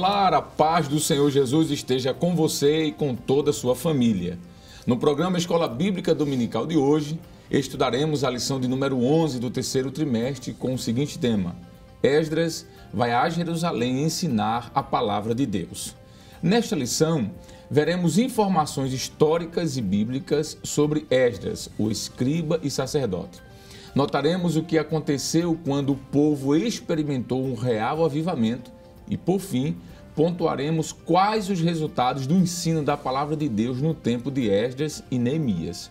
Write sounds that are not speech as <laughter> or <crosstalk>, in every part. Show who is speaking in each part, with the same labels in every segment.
Speaker 1: Solar, a paz do Senhor Jesus esteja com você e com toda a sua família. No programa Escola Bíblica Dominical de hoje, estudaremos a lição de número 11 do terceiro trimestre com o seguinte tema: Esdras vai a Jerusalém ensinar a palavra de Deus. Nesta lição, veremos informações históricas e bíblicas sobre Esdras, o escriba e sacerdote. Notaremos o que aconteceu quando o povo experimentou um real avivamento e, por fim, pontuaremos quais os resultados do ensino da palavra de Deus no tempo de Esdras e Neemias.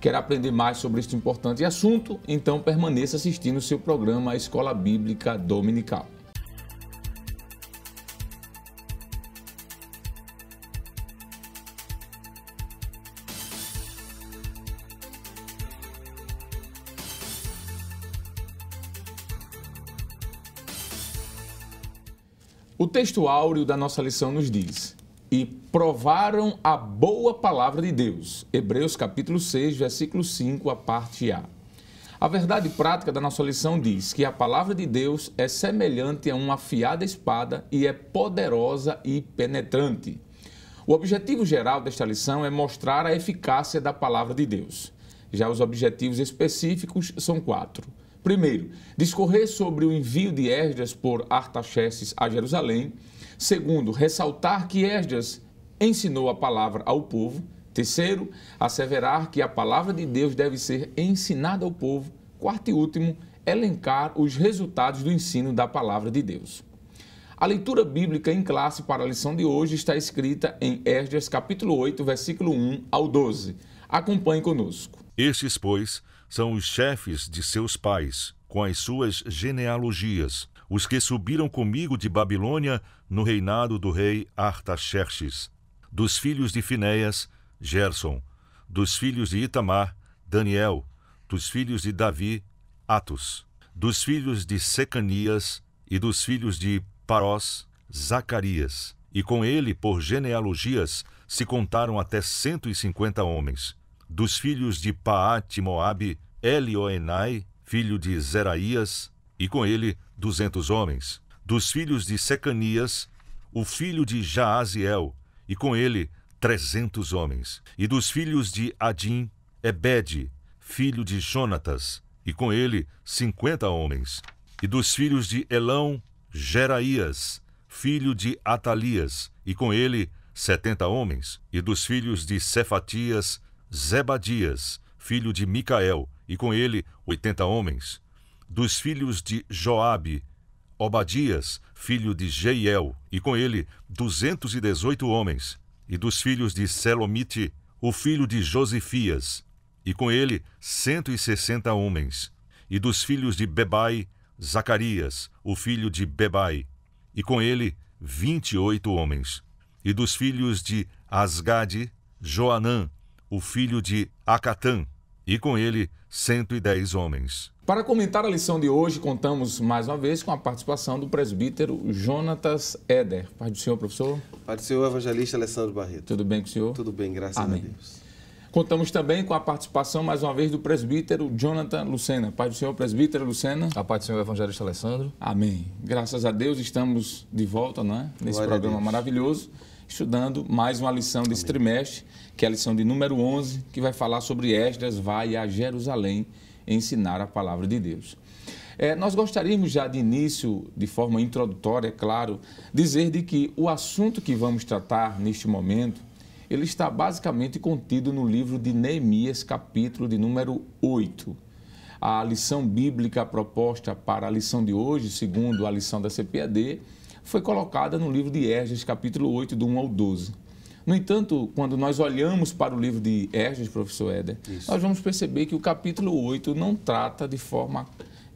Speaker 1: Quer aprender mais sobre este importante assunto? Então permaneça assistindo o seu programa Escola Bíblica Dominical. texto áureo da nossa lição nos diz: E provaram a boa palavra de Deus. Hebreus capítulo 6, versículo 5, a parte A. A verdade prática da nossa lição diz que a palavra de Deus é semelhante a uma afiada espada e é poderosa e penetrante. O objetivo geral desta lição é mostrar a eficácia da palavra de Deus. Já os objetivos específicos são quatro: Primeiro, discorrer sobre o envio de Esdras por Artaxerxes a Jerusalém. Segundo, ressaltar que Esdras ensinou a palavra ao povo. Terceiro, asseverar que a palavra de Deus deve ser ensinada ao povo. Quarto e último, elencar os resultados do ensino da palavra de Deus. A leitura bíblica em classe para a lição de hoje está escrita
Speaker 2: em Esdras capítulo 8, versículo 1 ao 12. Acompanhe conosco. Estes, pois, são os chefes de seus pais, com as suas genealogias, os que subiram comigo de Babilônia no reinado do rei Artaxerxes. Dos filhos de Finéias, Gerson. Dos filhos de Itamar, Daniel. Dos filhos de Davi, Atos. Dos filhos de Secanias e dos filhos de Parós, Zacarias. E com ele, por genealogias, se contaram até cento e cinquenta homens dos filhos de Paate Moabe, Elioenai, filho de Zeraías, e com ele duzentos homens. Dos filhos de Secanias, o filho de Jaaziel, e com ele trezentos homens. E dos filhos de Adim, Ebed, filho de Jonatas, e com ele cinquenta homens. E dos filhos de Elão, Geraías, filho de Atalias, e com ele setenta homens. E dos filhos de Cefatias, Zebadias, filho de Micael, e com ele oitenta homens. Dos filhos de Joabe, Obadias, filho de Jeiel, e com ele duzentos e dezoito homens. E dos filhos de Selomite, o filho de Josifias, e com ele cento e sessenta homens. E dos filhos de Bebai, Zacarias, o filho de Bebai, e com ele vinte e oito homens. E dos filhos de Asgade, Joanã, o filho de Acatã, e com ele 110 homens.
Speaker 1: Para comentar a lição de hoje, contamos mais uma vez com a participação do presbítero Jonatas Eder. Pai do Senhor, professor. Pai do Senhor, evangelista Alessandro Barreto. Tudo bem com o senhor? Tudo bem, graças Amém. a Deus. Contamos também com a participação, mais uma vez, do presbítero Jonathan Lucena. Pai do Senhor, presbítero Lucena. A paz do Senhor, evangelista Alessandro. Amém. Graças a Deus estamos de volta, não é? Nesse Glória programa maravilhoso estudando mais uma lição desse Amém. trimestre, que é a lição de número 11, que vai falar sobre Esdras vai a Jerusalém ensinar a palavra de Deus. É, nós gostaríamos já de início, de forma introdutória, é claro, dizer de que o assunto que vamos tratar neste momento, ele está basicamente contido no livro de Neemias, capítulo de número 8. A lição bíblica proposta para a lição de hoje, segundo a lição da CPAD, foi colocada no livro de Herges, capítulo 8, do 1 ao 12. No entanto, quando nós olhamos para o livro de Herges, professor Éder, Isso. nós vamos perceber que o capítulo 8 não trata de forma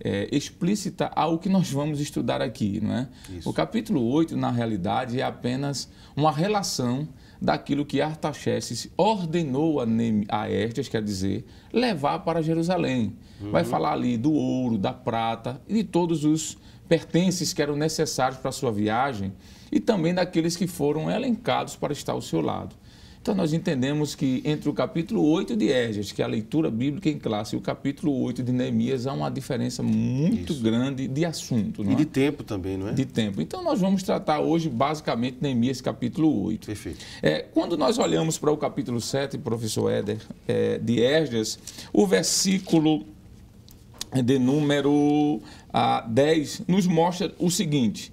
Speaker 1: é, explícita ao que nós vamos estudar aqui. Não é? O capítulo 8, na realidade, é apenas uma relação daquilo que Artaxerxes ordenou a, Nem a quer dizer, levar para Jerusalém. Uhum. Vai falar ali do ouro, da prata e de todos os pertences que eram necessários para a sua viagem e também daqueles que foram elencados para estar ao seu lado. Então, nós entendemos que entre o capítulo 8 de Égeas, que é a leitura bíblica em classe, e o capítulo 8 de Neemias, há uma diferença muito Isso. grande de assunto. e é? de tempo também, não é? De tempo. Então, nós vamos tratar hoje, basicamente, Neemias capítulo 8. Perfeito. É, quando nós olhamos para o capítulo 7, professor Éder, é, de Égeas, o versículo de número ah, 10, nos mostra o seguinte: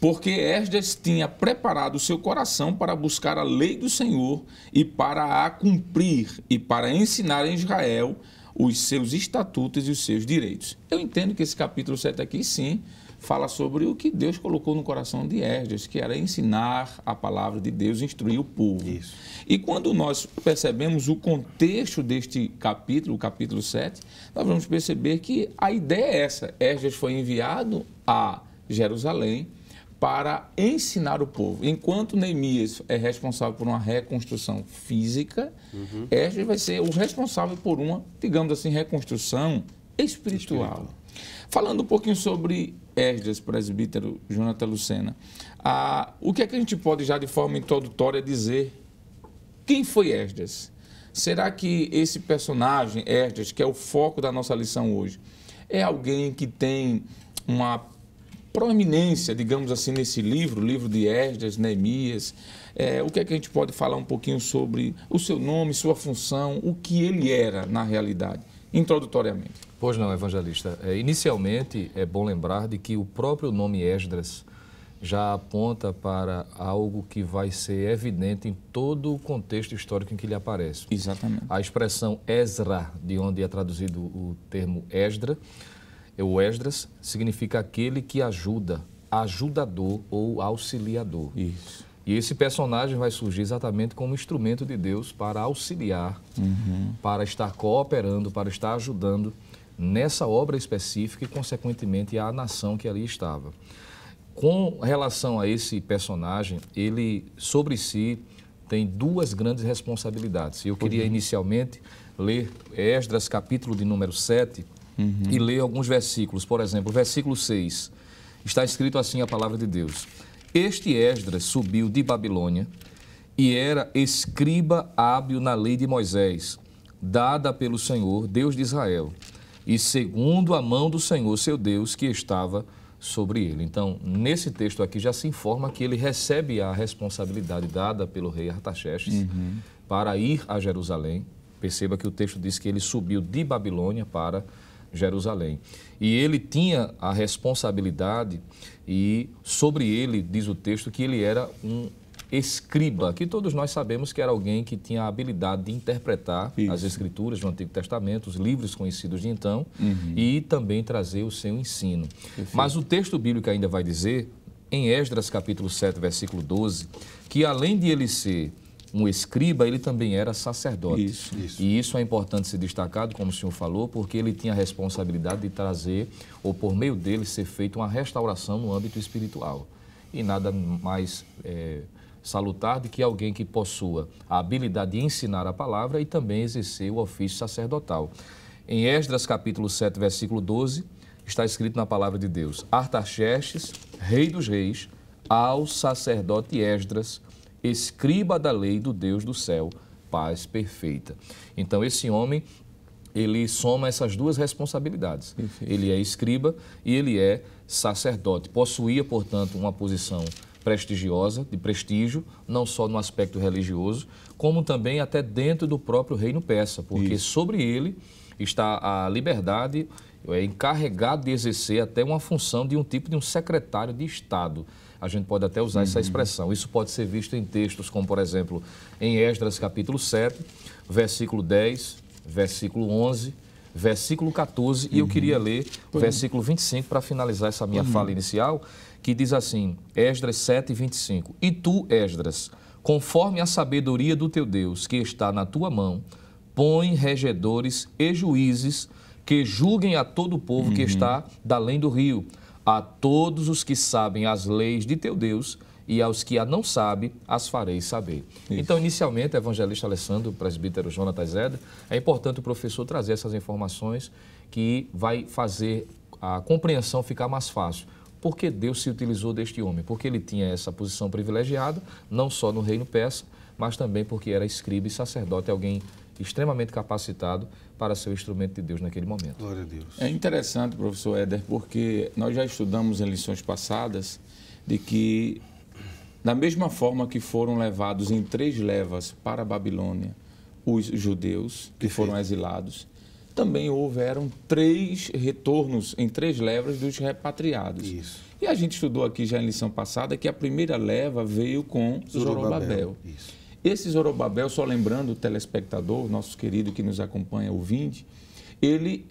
Speaker 1: porque Esdras tinha preparado seu coração para buscar a lei do Senhor e para a cumprir e para ensinar a Israel os seus estatutos e os seus direitos. Eu entendo que esse capítulo 7 aqui, sim, fala sobre o que Deus colocou no coração de Esdras, que era ensinar a palavra de Deus, instruir o povo. Isso. E quando nós percebemos o contexto deste capítulo, o capítulo 7, nós vamos perceber que a ideia é essa. Esdras foi enviado a Jerusalém para ensinar o povo. Enquanto Neemias é responsável por uma reconstrução física, uhum. Esdras vai ser o responsável por uma, digamos assim, reconstrução espiritual. espiritual. Falando um pouquinho sobre Esdras, presbítero Jonathan Lucena, ah, o que é que a gente pode já de forma introdutória dizer? Quem foi Esdras? Será que esse personagem, Esdras, que é o foco da nossa lição hoje, é alguém que tem uma proeminência, digamos assim, nesse livro, livro de Esdras, Neemias. É, o que é que a gente pode falar um pouquinho sobre o seu nome, sua função, o que ele era na realidade,
Speaker 3: introdutoriamente? Pois não, evangelista. É, inicialmente, é bom lembrar de que o próprio nome Esdras já aponta para algo que vai ser evidente em todo o contexto histórico em que ele aparece. Exatamente. A expressão Ezra, de onde é traduzido o termo Esdra, é o Esdras, significa aquele que ajuda, ajudador ou auxiliador. Isso. E esse personagem vai surgir exatamente como instrumento de Deus para auxiliar, uhum. para estar cooperando, para estar ajudando nessa obra específica e, consequentemente, à nação que ali estava. Com relação a esse personagem, ele, sobre si, tem duas grandes responsabilidades. Eu queria, uhum. inicialmente, ler Esdras, capítulo de número 7, uhum. e ler alguns versículos. Por exemplo, versículo 6, está escrito assim a palavra de Deus. Este Esdras subiu de Babilônia e era escriba hábil na lei de Moisés, dada pelo Senhor, Deus de Israel e segundo a mão do Senhor, seu Deus, que estava sobre ele. Então, nesse texto aqui já se informa que ele recebe a responsabilidade dada pelo rei Artaxerxes uhum. para ir a Jerusalém. Perceba que o texto diz que ele subiu de Babilônia para Jerusalém. E ele tinha a responsabilidade e sobre ele diz o texto que ele era um escriba, que todos nós sabemos que era alguém que tinha a habilidade de interpretar Isso. as escrituras do Antigo Testamento, os livros conhecidos de então, uhum. e também trazer o seu ensino. Perfeito. Mas o texto bíblico ainda vai dizer, em Esdras capítulo 7, versículo 12, que além de ele ser um escriba, ele também era sacerdote. Isso, isso. E isso é importante ser destacado, como o senhor falou, porque ele tinha a responsabilidade de trazer, ou por meio dele, ser feita uma restauração no âmbito espiritual. E nada mais é, salutar de que alguém que possua a habilidade de ensinar a palavra e também exercer o ofício sacerdotal. Em Esdras, capítulo 7, versículo 12, está escrito na palavra de Deus: Artaxerxes, rei dos reis, ao sacerdote Esdras, escriba da lei do Deus do céu, paz perfeita. Então, esse homem ele soma essas duas responsabilidades. Ele é escriba e ele é sacerdote. Possuía, portanto, uma posição prestigiosa, de prestígio, não só no aspecto religioso, como também até dentro do próprio reino persa, porque Isso. sobre ele está a liberdade é encarregado de exercer até uma função de um tipo de um secretário de Estado. A gente pode até usar uhum. essa expressão. Isso pode ser visto em textos como, por exemplo, em Esdras capítulo 7, versículo 10, versículo 11, versículo 14 uhum. e eu uhum. queria ler o versículo 25 para finalizar essa minha uhum. fala inicial, que diz assim, Esdras 7, 25, E tu, Esdras, conforme a sabedoria do teu Deus, que está na tua mão, põe regedores e juízes que julguem a todo o povo uhum. que está da além do rio, a todos os que sabem as leis de teu Deus e aos que a não sabem as farei saber. Isso. Então, inicialmente, evangelista Alessandro, presbítero Jonathan Zeda, é importante o professor trazer essas informações que vai fazer a compreensão ficar mais fácil. Por que Deus se utilizou deste homem? Porque ele tinha essa posição privilegiada, não só no reino persa, mas também porque era escriba e sacerdote, alguém extremamente capacitado para ser o instrumento de Deus naquele momento. Glória a Deus. É
Speaker 1: interessante, professor Éder, porque nós já estudamos em lições passadas de que, da mesma forma que foram levados em três levas para a Babilônia os judeus que foram exilados, também houveram três retornos em três levas dos repatriados. Isso. E a gente estudou aqui já em lição passada que a primeira leva veio com Zorobabel. Zorobabel. Isso. Esse Zorobabel, só lembrando o telespectador, nosso querido que nos acompanha, ouvinte, ele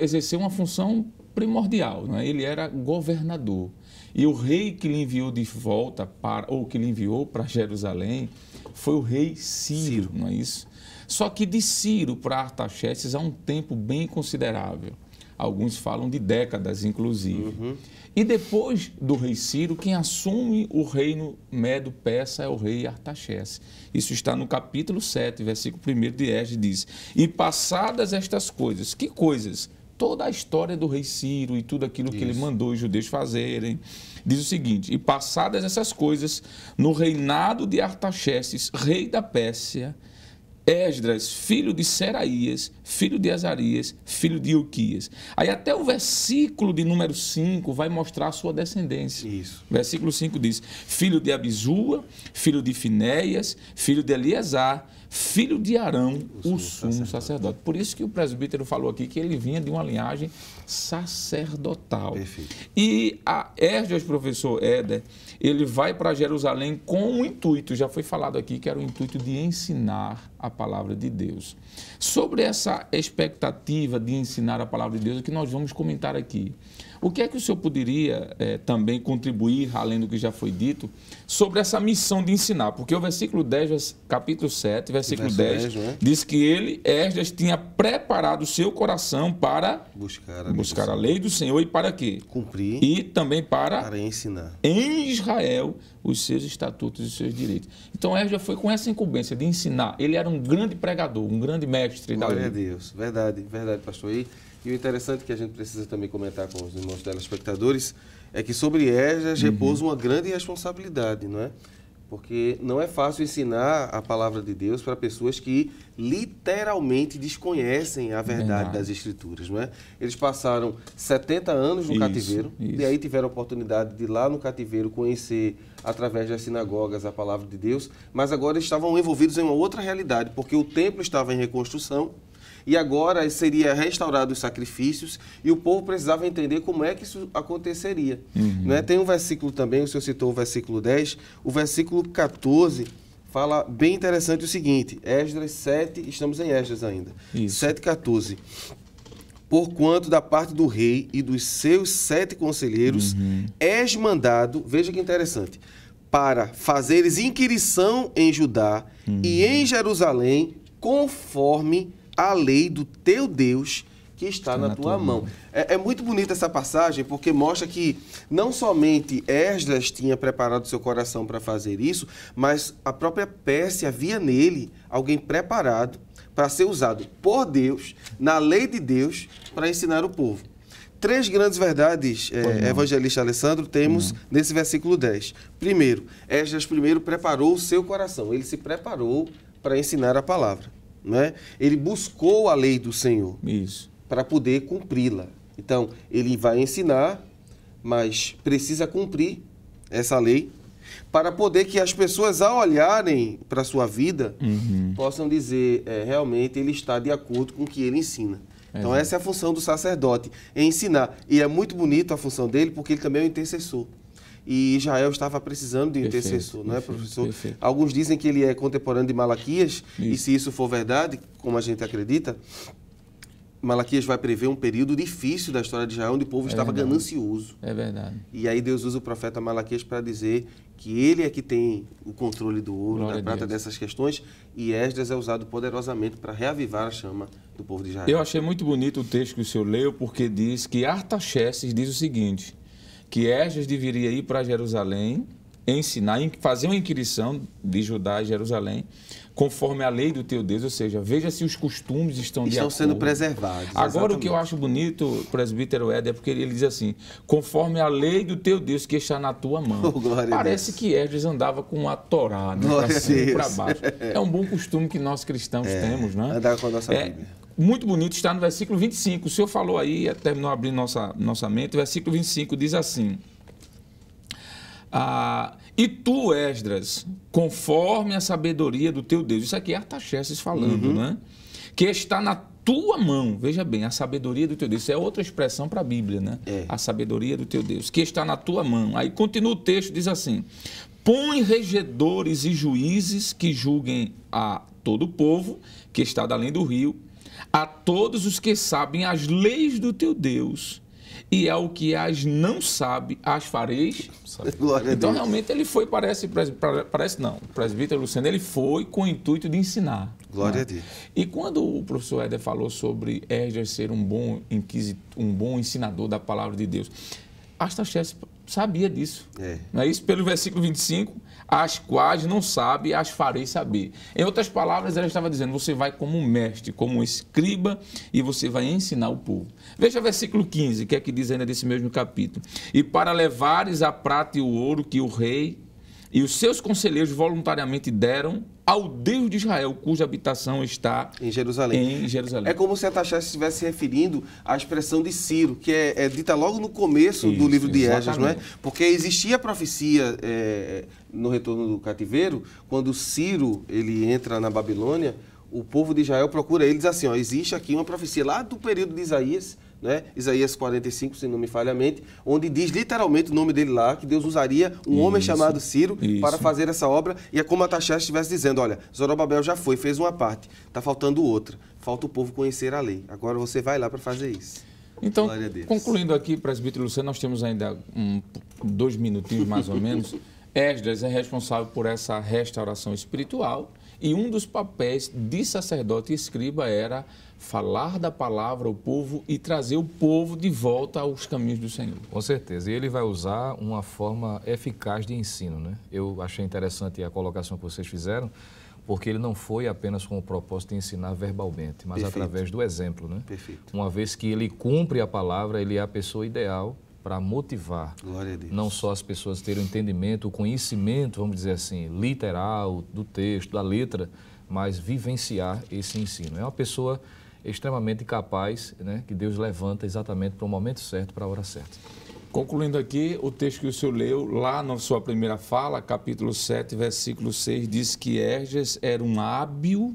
Speaker 1: exerceu uma função primordial, né? ele era governador. E o rei que lhe enviou de volta para, ou que lhe enviou para Jerusalém, foi o rei Ciro, Ciro. não é isso? Só que de Ciro para Artaxerxes há um tempo bem considerável. Alguns falam de décadas, inclusive. Uhum. E depois do rei Ciro, quem assume o reino medo-persa é o rei Artaxerxes. Isso está no capítulo 7, versículo 1 de Esdras, diz: E passadas estas coisas, que coisas? Toda a história do rei Ciro e tudo aquilo Isso. que ele mandou os judeus fazerem. Diz o seguinte: E passadas essas coisas, no reinado de Artaxerxes, rei da Pérsia, Esdras, filho de Seraías, filho de Azarias, filho de Uquias. Aí até o versículo de número 5 vai mostrar a sua descendência. Isso. Versículo 5 diz: Filho de Abizua, filho de Finéias, filho de Eliezar, filho de Arão, o, o sumo, sacerdote. sacerdote. Por isso que o presbítero falou aqui que ele vinha de uma linhagem sacerdotal. Perfeito. E a Esdras, professor Éder, ele vai para Jerusalém com um intuito, já foi falado aqui, que era o intuito de ensinar a palavra de Deus. Sobre essa expectativa de ensinar a palavra de Deus, é que nós vamos comentar aqui. O que é que o senhor poderia é, também contribuir, além do que já foi dito, sobre essa missão de ensinar? Porque o versículo 10, capítulo 7, versículo Verso 10, 10 né? diz que ele, Esdras, tinha preparado o seu coração para buscar a, buscar a lei do Senhor e para quê? Cumprir. E também para, para ensinar. Em Israel, os seus estatutos e os seus direitos. Então, Esdras foi com essa
Speaker 4: incumbência de ensinar. Ele era um grande pregador, um grande mestre Glória da lei. Glória a Deus. Verdade, verdade, pastor. E e o interessante que a gente precisa também comentar com os nossos telespectadores é que sobre EJAS uhum. repousa uma grande responsabilidade, não é? Porque não é fácil ensinar a palavra de Deus para pessoas que literalmente desconhecem a verdade, verdade, das Escrituras, não é? Eles passaram 70 anos no isso, cativeiro isso. e aí tiveram a oportunidade de lá no cativeiro conhecer através das sinagogas a palavra de Deus, mas agora estavam envolvidos em uma outra realidade, porque o templo estava em reconstrução e agora seria restaurado os sacrifícios e o povo precisava entender como é que isso aconteceria. Uhum. Né? Tem um versículo também, o senhor citou o versículo 10, o versículo 14 fala bem interessante o seguinte, Esdras 7, estamos em Esdras ainda, isso. 7, 14 porquanto da parte do rei e dos seus sete conselheiros uhum. és mandado, veja que interessante, para fazeres inquirição em Judá uhum. e em Jerusalém, conforme a lei do teu Deus que está, está na, na, tua, tua mão. mão. É, é, muito bonita essa passagem porque mostra que não somente Esdras tinha preparado seu coração para fazer isso, mas a própria Pérsia havia nele alguém preparado para ser usado por Deus, na lei de Deus, para ensinar o povo. Três grandes verdades, é, evangelista Alessandro, temos nesse versículo 10. Primeiro, Esdras primeiro preparou o seu coração, ele se preparou para ensinar a palavra né? Ele buscou a lei do Senhor para poder cumpri-la. Então, ele vai ensinar, mas precisa cumprir essa lei para poder que as pessoas, ao olharem para a sua vida, uhum. possam dizer, é, realmente, ele está de acordo com o que ele ensina. Então, essa é a função do sacerdote, é ensinar. E é muito bonito a função dele, porque ele também é o intercessor e Israel estava precisando de um perfeito, intercessor, não né, é, professor? Perfeito. Alguns dizem que ele é contemporâneo de Malaquias, isso. e se isso for verdade, como a gente acredita, Malaquias vai prever um período difícil da história de Israel, onde o povo é estava verdade. ganancioso. É verdade. E aí Deus usa o profeta Malaquias para dizer que ele é que tem o controle do ouro, Glória da prata, dessas questões, e Esdras é usado poderosamente para reavivar a chama do povo de Israel. Eu
Speaker 1: achei muito bonito o texto que o senhor leu, porque diz que Artaxerxes diz o seguinte que Esdras deveria ir para Jerusalém, ensinar, fazer uma inquirição de Judá e Jerusalém, conforme a lei do teu Deus, ou seja, veja se os costumes estão, estão sendo
Speaker 3: preservados. Agora,
Speaker 1: exatamente. o que eu acho bonito, presbítero Éder, é porque ele diz assim, conforme a lei do teu Deus que está na tua mão. <laughs> Oh, Parece que Esdras andava com a Torá, né? para cima e para baixo. É um bom costume que nós cristãos <laughs> é, temos, né? Andar com a nossa é, Bíblia muito bonito está no versículo 25. O Senhor falou aí, eh, terminou abrindo nossa, nossa mente, o versículo 25 diz assim: ah, E tu, Esdras, conforme a sabedoria do teu Deus. Isso aqui é Artaxerxes falando, uhum. né? Que está na tua mão, veja bem, a sabedoria do teu Deus. Isso é outra expressão para a Bíblia, né? É. A sabedoria do teu Deus, que está na tua mão. Aí continua o texto, diz assim: Põe regedores e juízes que julguem a todo o povo que está além do rio a todos os que sabem as leis do teu Deus e ao que as não sabe, as fareis. <laughs> Então, realmente, ele foi, parece, parece não, o presbítero Luciano, ele foi com o intuito de ensinar. Glória né? a Deus. E quando o professor Éder falou sobre Éder ser um bom, um bom ensinador da palavra de Deus, Astaxés sabia disso. É. Não é isso? Pelo versículo 25, as quais não sabe, as farei saber. Em outras palavras, ela estava dizendo: você vai como mestre, como escriba, e você vai ensinar o povo. Veja o versículo 15, que é que diz ainda desse mesmo capítulo. E para levares a prata e o ouro que o rei e os seus conselheiros voluntariamente deram ao Deus de Israel, cuja habitação está em Jerusalém. Em Jerusalém. É
Speaker 4: como se Atachás estivesse se referindo à expressão de Ciro, que é, é dita logo no começo Isso, do livro de Esdras, não é? Porque existia a profecia é, no retorno do cativeiro, quando Ciro ele entra na Babilônia, o povo de Israel procura eles assim, ó, existe aqui uma profecia lá do período de Isaías né? Isaías 45, se não me falha a mente, onde diz literalmente o nome dele lá, que Deus usaria um isso, homem chamado Ciro isso. para fazer essa obra, e é como a Ataxerxes estivesse dizendo, olha, Zorobabel já foi, fez uma parte, está faltando outra, falta o povo conhecer a lei, agora você vai lá para fazer isso.
Speaker 1: Então, concluindo aqui, presbítero Luciano, nós temos ainda um, dois minutinhos mais ou menos. <laughs> Esdras é responsável por essa restauração espiritual e um dos papéis de sacerdote e escriba era falar da palavra ao
Speaker 3: povo e trazer o povo de volta aos caminhos do Senhor. Com certeza. E ele vai usar uma forma eficaz de ensino, né? Eu achei interessante a colocação que vocês fizeram, porque ele não foi apenas com o propósito de ensinar verbalmente, mas Perfeito. através do exemplo, né? Perfeito. Uma vez que ele cumpre a palavra, ele é a pessoa ideal para motivar não só as pessoas terem o entendimento, o conhecimento, vamos dizer assim, literal do texto, da letra, mas vivenciar esse ensino. É uma pessoa extremamente capaz, né, que Deus levanta exatamente para o momento certo, para a hora certa. Concluindo aqui, o texto que o senhor
Speaker 1: leu lá na sua primeira fala, capítulo 7, versículo 6, diz que Herges era um hábil,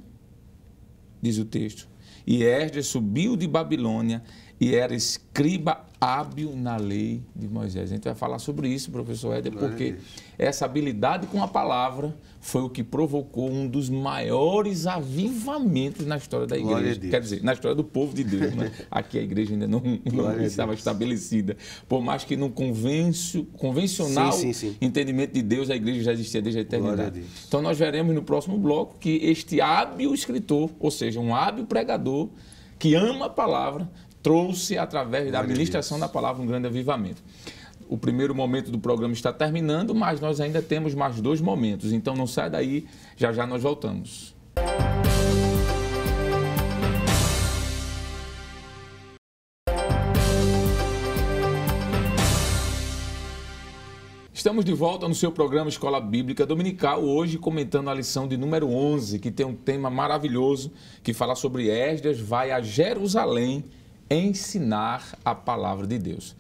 Speaker 1: diz o texto, e Herges subiu de Babilônia e era escriba hábil na lei de Moisés. A gente vai falar sobre isso, professor Éder, porque essa habilidade com a palavra foi o que provocou um dos maiores avivamentos na história da igreja. Quer dizer, na história do povo de Deus. Né? <laughs> Aqui a igreja ainda não, não estava estabelecida. Por mais que no convencio, convencional sim, sim, sim. entendimento de Deus, a igreja já existia desde a eternidade. A então nós veremos no próximo bloco que este hábil escritor, ou seja, um hábil pregador, que ama a palavra, trouxe através da administração da palavra um grande avivamento. O primeiro momento do programa está terminando, mas nós ainda temos mais dois momentos. Então não sai daí, já já nós voltamos. Estamos de volta no seu programa Escola Bíblica Dominical, hoje comentando a lição de número 11, que tem um tema maravilhoso, que fala sobre Esdras vai a Jerusalém ensinar a palavra de Deus.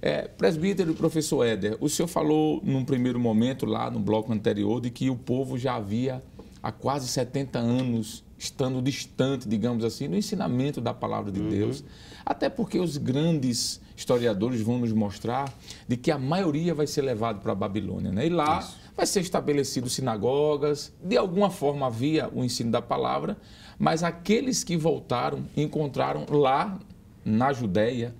Speaker 1: É, presbítero e professor Éder, o senhor falou num primeiro momento, lá no bloco anterior, de que o povo já havia há quase 70 anos estando distante, digamos assim, no ensinamento da palavra de uhum. Deus. Até porque os grandes historiadores vão nos mostrar de que a maioria vai ser levado para a Babilônia. Né? E lá Isso. vai ser estabelecido sinagogas, de alguma forma havia o ensino da palavra, mas aqueles que voltaram encontraram lá na Judéia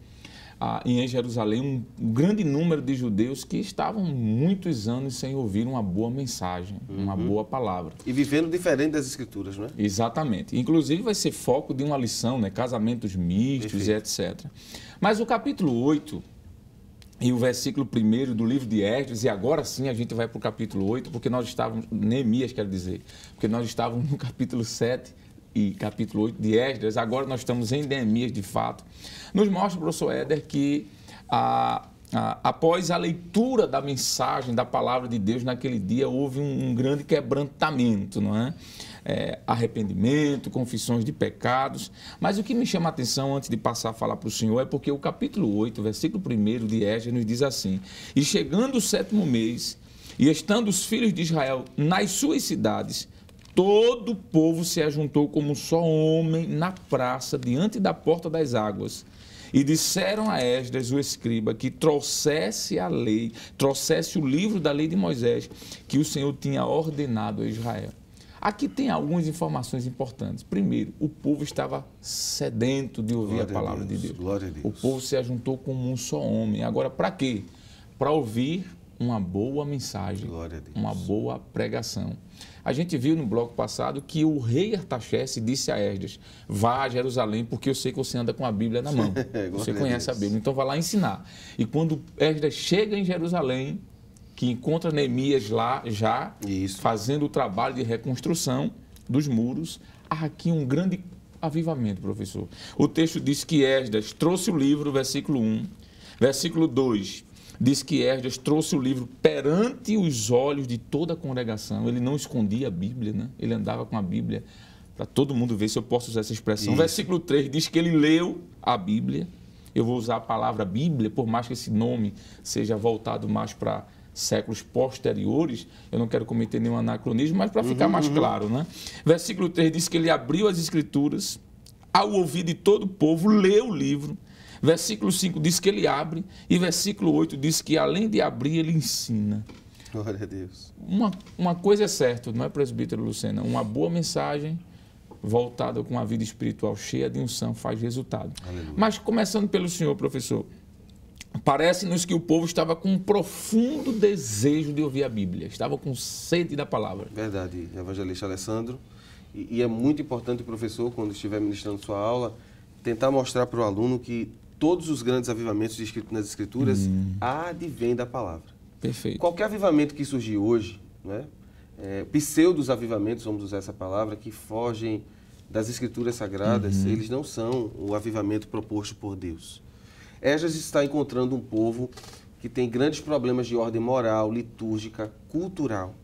Speaker 1: ah, e em Jerusalém, um grande número de judeus que estavam muitos anos sem ouvir uma boa mensagem, uhum. uma boa palavra.
Speaker 4: E vivendo diferente das escrituras, não é?
Speaker 1: Exatamente. Inclusive vai ser foco de uma lição, né? casamentos mistos e etc. Mas o capítulo 8, e o versículo 1 do livro de Esdras, e agora sim a gente vai para o capítulo 8, porque nós estávamos, Neemias quer dizer, porque nós estávamos no <laughs> capítulo 7 e capítulo 8 de Esdras, agora nós estamos em Neemias de fato, nos mostra, professor Éder, que a, a, após a leitura da mensagem da palavra de Deus naquele dia, houve um, um grande quebrantamento, não é? é? Arrependimento, confissões de pecados. Mas o que me chama a atenção antes de passar a falar para o Senhor é porque o capítulo 8, versículo 1 de Esdras nos diz assim: E chegando o sétimo mês, e estando os filhos de Israel nas suas cidades, todo o povo se ajuntou como um só homem na praça, diante da porta das águas. E disseram a Esdras, o escriba, que trouxesse a lei, trouxesse o livro da lei de Moisés, que o Senhor tinha ordenado a Israel. Aqui tem algumas informações importantes. Primeiro, o povo estava sedento de ouvir Glória a palavra a Deus. de Deus. Glória a Deus. O povo se ajuntou como um só homem. Agora, para quê? Para ouvir uma boa mensagem, uma boa pregação. A gente viu no bloco passado que o rei Artaxerxes disse a Esdras: Vá a Jerusalém, porque eu sei que você anda com a Bíblia na mão. <laughs> você conhece a Bíblia, então vá lá ensinar. E quando Esdras chega em Jerusalém, que encontra Neemias lá já, Isso. fazendo o trabalho de reconstrução dos muros, há aqui um grande avivamento, professor. O texto diz que Esdras trouxe o livro, versículo 1, versículo 2 diz que Esdras trouxe o livro perante os olhos de toda a congregação. Ele não escondia a Bíblia, né? ele andava com a Bíblia para todo mundo ver se eu posso usar essa expressão. Isso. Versículo 3 diz que ele leu a Bíblia. Eu vou usar a palavra Bíblia, por mais que esse nome seja voltado mais para séculos posteriores, eu não quero cometer nenhum anacronismo, mas para uhum, ficar mais uhum. claro, né? Versículo 3 diz que ele abriu as escrituras ao ouvir de todo o povo, leu o livro Versículo 5 diz que ele abre e versículo 8 diz que além de abrir, ele ensina. Glória a Deus. Uma, uma coisa é certa, não é, presbítero Lucena? Uma boa mensagem voltada com uma vida espiritual cheia de unção faz resultado. Aleluia. Mas começando pelo senhor, professor, parece-nos que o povo estava com um profundo
Speaker 4: desejo de ouvir a Bíblia, estava com sede da palavra. Verdade, evangelista Alessandro. e é muito importante, professor, quando estiver ministrando sua aula, tentar mostrar para o aluno que todos os grandes avivamentos descritos nas Escrituras hum. advêm da palavra. Perfeito. Qualquer avivamento que surgir hoje, né? é, pseudos avivamentos, vamos usar essa palavra, que fogem das Escrituras Sagradas, uhum. eles não são o avivamento proposto por Deus. Ejas está encontrando um povo que tem grandes problemas de ordem moral, litúrgica, cultural.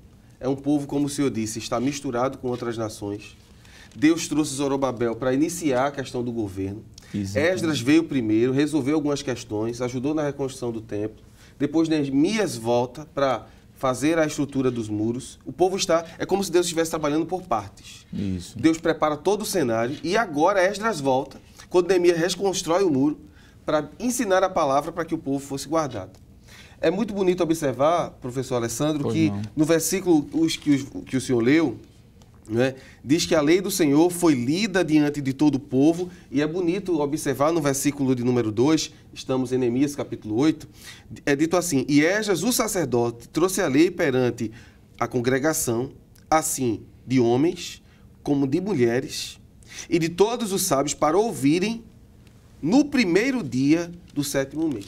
Speaker 4: É um povo, como o senhor disse, está misturado com outras nações. Deus trouxe Zorobabel para iniciar a questão do governo. Exatamente. Esdras veio primeiro, resolveu algumas questões, ajudou na reconstrução do templo. Depois Neemias volta para fazer a estrutura dos muros. O povo está. É como se Deus estivesse trabalhando por partes. Isso. Deus prepara todo o cenário e agora Esdras volta, quando Neemias reconstrói o muro, para ensinar a palavra para que o povo fosse guardado. É muito bonito observar, professor Alessandro, pois que não. no versículo que o senhor leu, né? Diz que a lei do Senhor foi lida diante de todo o povo, e é bonito observar no versículo de número 2, estamos em Neemias capítulo 8, é dito assim: E Ejas, o sacerdote, trouxe a lei perante a congregação, assim de homens como de mulheres, e de todos os sábios, para ouvirem no primeiro dia do sétimo mês.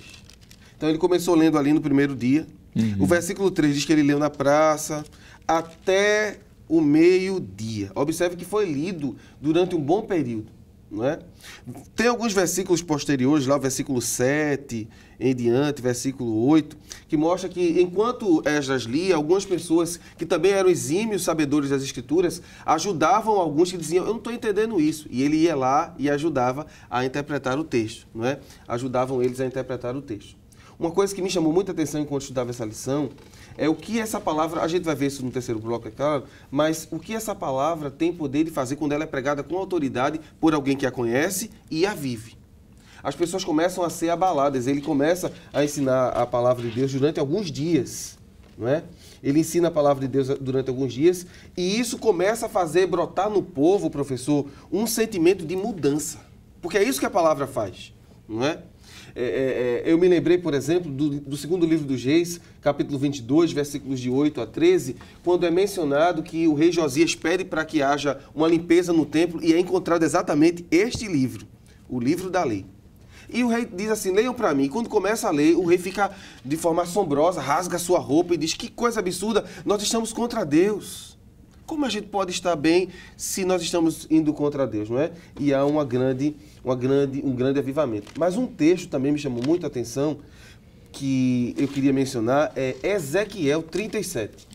Speaker 4: Então ele começou lendo ali no primeiro dia. Uhum. O versículo 3 diz que ele leu na praça, até o meio-dia. Observe que foi lido durante um bom período. Não é? Tem alguns versículos posteriores, lá o versículo 7 em diante, versículo 8, que mostra que enquanto Esdras lia, algumas pessoas que também eram exímios sabedores das Escrituras ajudavam alguns que diziam: Eu não estou entendendo isso. E ele ia lá e ajudava a interpretar o texto, não é? ajudavam eles a interpretar o texto. Uma coisa que me chamou muita atenção enquanto estudava essa lição é o que essa palavra, a gente vai ver isso no terceiro bloco, é claro, mas o que essa palavra tem poder de fazer quando ela é pregada com autoridade por alguém que a conhece e a vive. As pessoas começam a ser abaladas, ele começa a ensinar a palavra de Deus durante alguns dias, não é? Ele ensina a palavra de Deus durante alguns dias e isso começa a fazer brotar no povo, professor, um sentimento de mudança. Porque é isso que a palavra faz, não é? É, é, é, eu me lembrei, por exemplo, do, do, segundo livro dos Reis, capítulo 22, versículos de 8 a 13, quando é mencionado que o rei Josias pede para que haja uma limpeza no templo e é encontrado exatamente este livro, o livro da lei. E o rei diz assim: leiam para mim. Quando começa a ler, o rei fica de forma assombrosa, rasga sua roupa e diz: que coisa absurda, nós estamos contra Deus. Como a gente pode estar bem se nós estamos indo contra Deus, não é? E há uma grande, uma grande, um grande avivamento. Mas um texto também me chamou muito a atenção que eu queria mencionar é Ezequiel 37.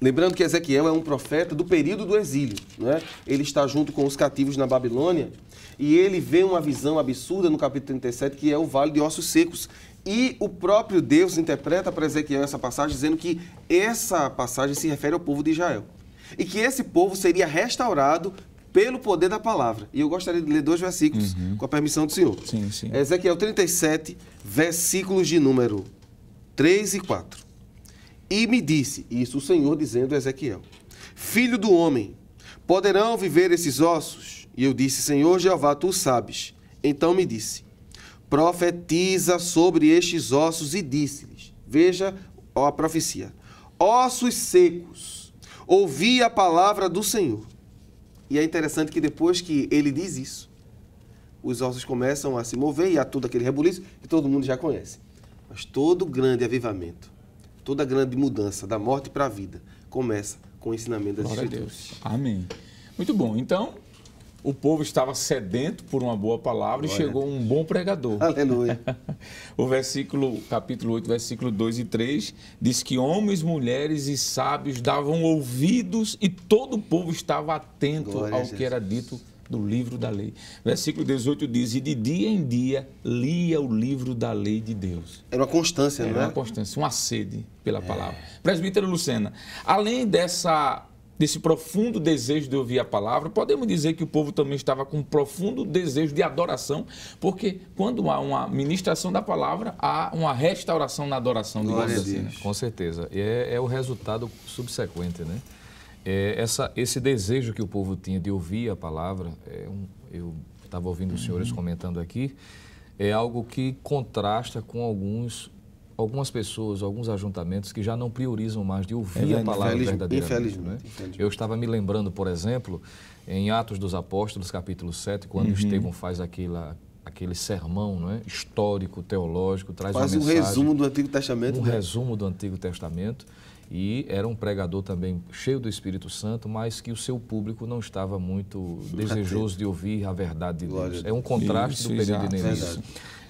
Speaker 4: Lembrando que Ezequiel é um profeta do período do exílio, né? Ele está junto com os cativos na Babilônia e ele vê uma visão absurda no capítulo 37 que é o vale de ossos secos, e o próprio Deus interpreta para Ezequiel essa passagem, dizendo que essa passagem se refere ao povo de Israel e que esse povo seria restaurado pelo poder da palavra. E eu gostaria de ler dois versículos uhum. com a permissão do Senhor. Sim, sim. Ezequiel 37, versículos de número 3 e 4. E me disse, isso o Senhor dizendo a Ezequiel: Filho do homem, poderão viver esses ossos? E eu disse: Senhor Jeová, tu sabes. Então me disse: Profetiza sobre estes ossos e disse-lhes: Veja a profecia. Ossos secos ouvi a palavra do Senhor. E é interessante que depois que ele diz isso, os ossos começam a se mover e há todo aquele rebuliço que todo mundo já conhece. Mas todo grande avivamento, toda grande mudança da morte para a vida começa com o ensinamento das Glória Escrituras.
Speaker 1: Amém. Muito bom. Então, o povo estava sedento por uma boa palavra Glória. e chegou um bom pregador. Aleluia. <laughs> o versículo, capítulo 8, versículo 2 e 3, diz que homens, mulheres e sábios davam ouvidos e todo o povo estava atento Glória ao que era dito no livro da lei. Versículo 18 diz: E de dia em dia lia o livro da lei de Deus. Era uma constância, Era não é? Era uma constância, uma sede pela é. palavra. Presbítero Lucena, além dessa desse profundo desejo de ouvir a palavra, podemos dizer que o povo também estava com um profundo desejo de adoração, porque quando há uma ministração da palavra, há uma restauração na
Speaker 3: adoração, digamos assim. Né? Com certeza. É, é o resultado subsequente, né? É, essa, esse desejo que o povo tinha de ouvir a palavra, é um, eu estava ouvindo os senhores uhum. comentando aqui, é algo que contrasta com alguns algumas pessoas, alguns ajuntamentos que já não priorizam mais de ouvir é, né? a palavra infeliz, verdadeira. Infelizmente, né? Eu estava me lembrando, por exemplo, em Atos dos Apóstolos, capítulo 7, quando uhum. Estevão faz aquela, aquele sermão é? histórico, teológico, traz Faz uma um resumo do Antigo Testamento. Um né? resumo do Antigo Testamento e era um pregador também cheio do Espírito Santo, mas que o seu público não estava muito desejoso de ouvir a verdade de Deus. É um contraste do período de Neemias.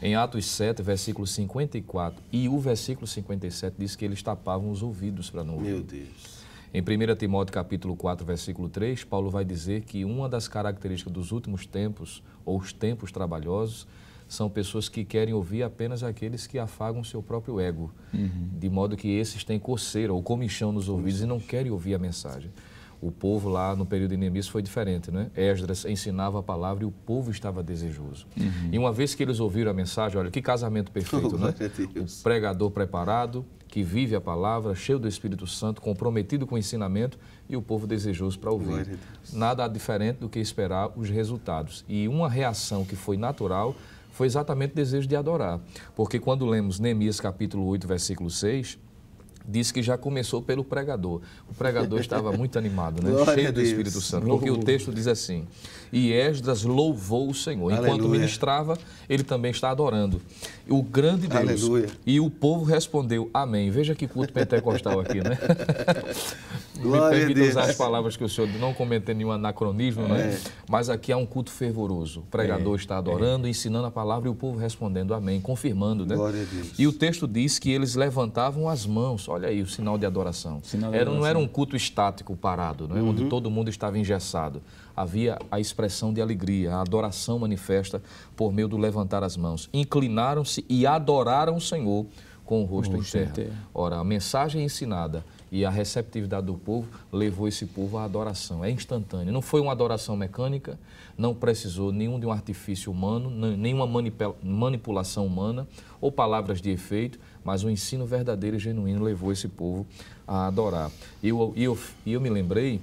Speaker 3: Em Atos 7, versículo 54, e o versículo 57 diz que eles tapavam os ouvidos para não ouvir. Meu Deus. Em 1 Timóteo capítulo 4, versículo 3, Paulo vai dizer que uma das características dos últimos tempos, ou os tempos trabalhosos, são pessoas que querem ouvir apenas aqueles que afagam seu próprio ego, uhum. de modo que esses têm coceira ou comichão nos ouvidos uhum. e não querem ouvir a mensagem. O povo lá no período inimis foi diferente, né? Esdras ensinava a palavra e o povo estava desejoso. Uhum. E uma vez que eles ouviram a mensagem, olha que casamento perfeito, <laughs> oh, né? O pregador preparado, que vive a palavra, cheio do Espírito Santo, comprometido com o ensinamento e o povo desejoso para ouvir. Nada diferente do que esperar os resultados. E uma reação que foi natural foi exatamente o desejo de adorar. Porque quando lemos Neemias capítulo 8, versículo 6, disse que já começou pelo pregador. O pregador <laughs> estava muito animado, né? cheio do Espírito Santo. Porque o texto diz assim: E Esdras louvou o Senhor. Aleluia. Enquanto ministrava, ele também está adorando. O grande Deus. Aleluia. E o povo respondeu: Amém. Veja que culto pentecostal aqui, né? <laughs> Glória Me permita usar as palavras que o senhor não cometeu nenhum anacronismo, né? é. né? Mas aqui é um culto fervoroso. O pregador é. está adorando, é. ensinando a palavra e o povo respondendo amém, confirmando, né? Glória a Deus. E o texto diz que eles levantavam as mãos Olha aí o sinal de adoração. Sinal de era, adoração. Não era um culto estático, parado, né? uhum. onde todo mundo estava engessado. Havia a expressão de alegria, a adoração manifesta por meio do levantar as mãos. Inclinaram-se e adoraram o Senhor com o rosto, o em, terra. Ora, a mensagem ensinada e a receptividade do povo levou esse povo à adoração. É instantâneo. Não foi uma adoração mecânica, não precisou nenhum de um artifício humano, nenhuma manipulação humana ou palavras de efeito, mas o ensino verdadeiro e genuíno levou esse povo a adorar. E eu, eu, eu me lembrei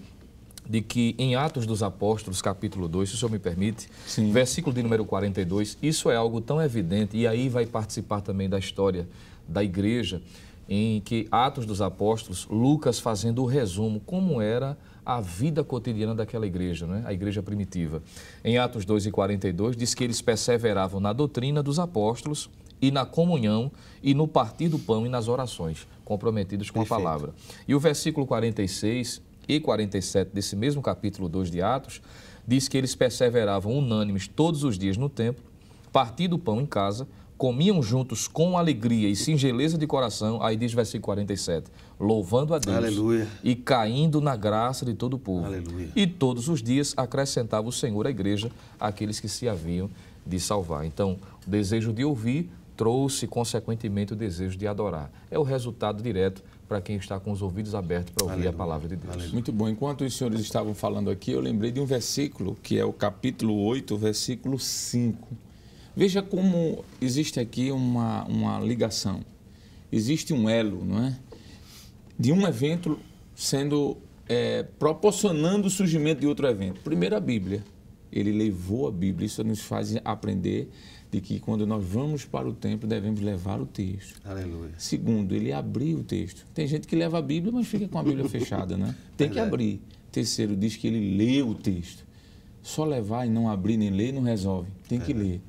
Speaker 3: de que em Atos dos Apóstolos, capítulo 2, se o senhor me permite, Sim. versículo de número 42, isso é algo tão evidente, e aí vai participar também da história da igreja, em que Atos dos Apóstolos, Lucas fazendo o resumo, como era a vida cotidiana daquela igreja, né? a igreja primitiva. Em Atos 2 e 42, diz que eles perseveravam na doutrina dos apóstolos, e na comunhão e no partir do pão e nas orações, comprometidos com Perfeito. a palavra. E o versículo 46 e 47 desse mesmo capítulo 2 de Atos diz que eles perseveravam unânimes todos os dias no templo, partindo o pão em casa, comiam juntos com alegria e singeleza de coração, aí diz versículo 47, louvando a Deus Aleluia. e caindo na graça de todo o povo. Aleluia. E todos os dias acrescentava o Senhor à igreja aqueles que se haviam de salvar. Então, o desejo de ouvir trouxe, consequentemente, o desejo de adorar. É o resultado direto para quem está com os ouvidos abertos para ouvir Aleluia. a palavra de Deus. Aleluia.
Speaker 1: Muito bom. Enquanto os senhores estavam falando aqui, eu lembrei de um versículo, que é o capítulo 8, versículo 5. Veja como existe aqui uma, uma ligação. Existe um elo, não é? De um evento sendo é, proporcionando o surgimento de outro evento. Primeiro, a Bíblia. Ele levou a Bíblia, isso nos faz aprender de que quando nós vamos para o templo devemos levar o texto. Aleluia. Segundo, ele abriu o texto. Tem gente que leva a Bíblia, mas fica com a Bíblia <laughs> fechada, né? Tem que abrir. Terceiro, diz que ele lê o texto. Só levar e não abrir nem ler não resolve. Tem que ler.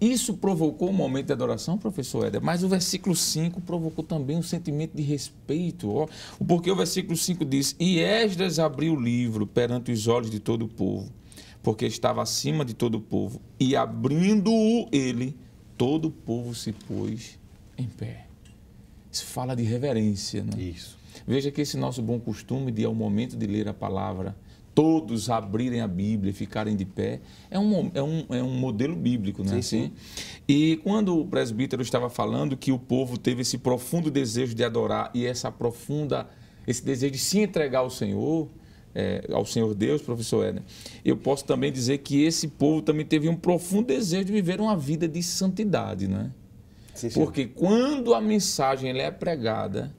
Speaker 1: Isso provocou um momento de adoração, professor Éder, mas o versículo 5 provocou também um sentimento de respeito. Porque o versículo 5 diz: E Esdras abriu o livro perante os olhos de todo o povo, porque estava acima de todo o povo. E abrindo-o ele, todo o povo se pôs em pé. Isso fala de reverência, né? Isso. Veja que esse nosso bom costume de, ao momento de ler a palavra, todos abrirem a Bíblia e ficarem de pé, é um, é um, é um modelo bíblico, né? Sim, assim? sim. E quando o presbítero estava falando que o povo teve esse profundo desejo de adorar e essa profunda, esse desejo de se entregar ao Senhor, é, ao Senhor Deus, professor Éder, eu posso também dizer que esse povo também teve um profundo desejo de viver uma vida de santidade, né? Sim, sim. Porque quando a mensagem ela é pregada,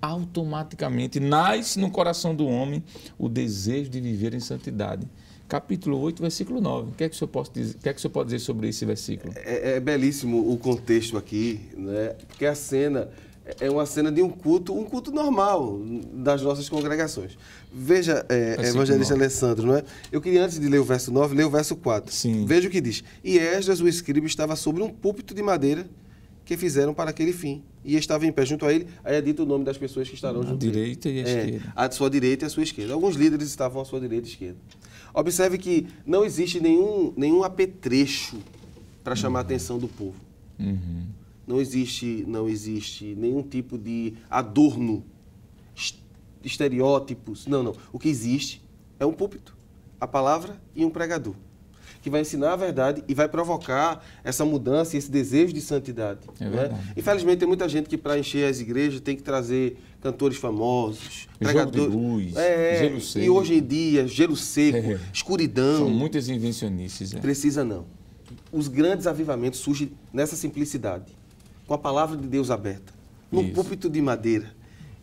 Speaker 1: automaticamente nasce no coração do homem o desejo de viver em santidade capítulo 8, versículo 9. O que é que o senhor, posso dizer, o que é que o senhor pode dizer sobre esse versículo?
Speaker 4: É, é, é belíssimo o contexto aqui, né? porque a cena é uma cena de um culto, um culto normal das nossas congregações. Veja, é, é Evangelista Alessandro, não é? Eu queria, antes de ler o verso 9, ler o verso 4. Sim. Veja o que diz. E Esdras, o escriba, estava sobre um púlpito de madeira que fizeram para aquele fim. E estava em pé junto a ele, aí é dito o nome das pessoas que estarão junto a direita e à é, esquerda. sua direita e à sua esquerda. Alguns líderes estavam à sua direita e esquerda. Observe que não existe nenhum, nenhum apetrecho para chamar uhum. a atenção do povo. Uhum não existe, não existe nenhum tipo de adorno, estereótipos. Não, não. O que existe é um púlpito, a palavra e um pregador que vai ensinar a verdade e vai provocar essa mudança, esse desejo de santidade. É né? Infelizmente, tem muita gente que, para encher as igrejas, tem que trazer cantores famosos, o pregadores. Jogo
Speaker 1: luz, é, gelo seco. E hoje em
Speaker 4: dia, gelo seco, é. escuridão. São muitas
Speaker 1: invencionices. É.
Speaker 4: Precisa não. Os grandes avivamentos surgem nessa simplicidade com a palavra de Deus aberta, num Isso. púlpito de madeira.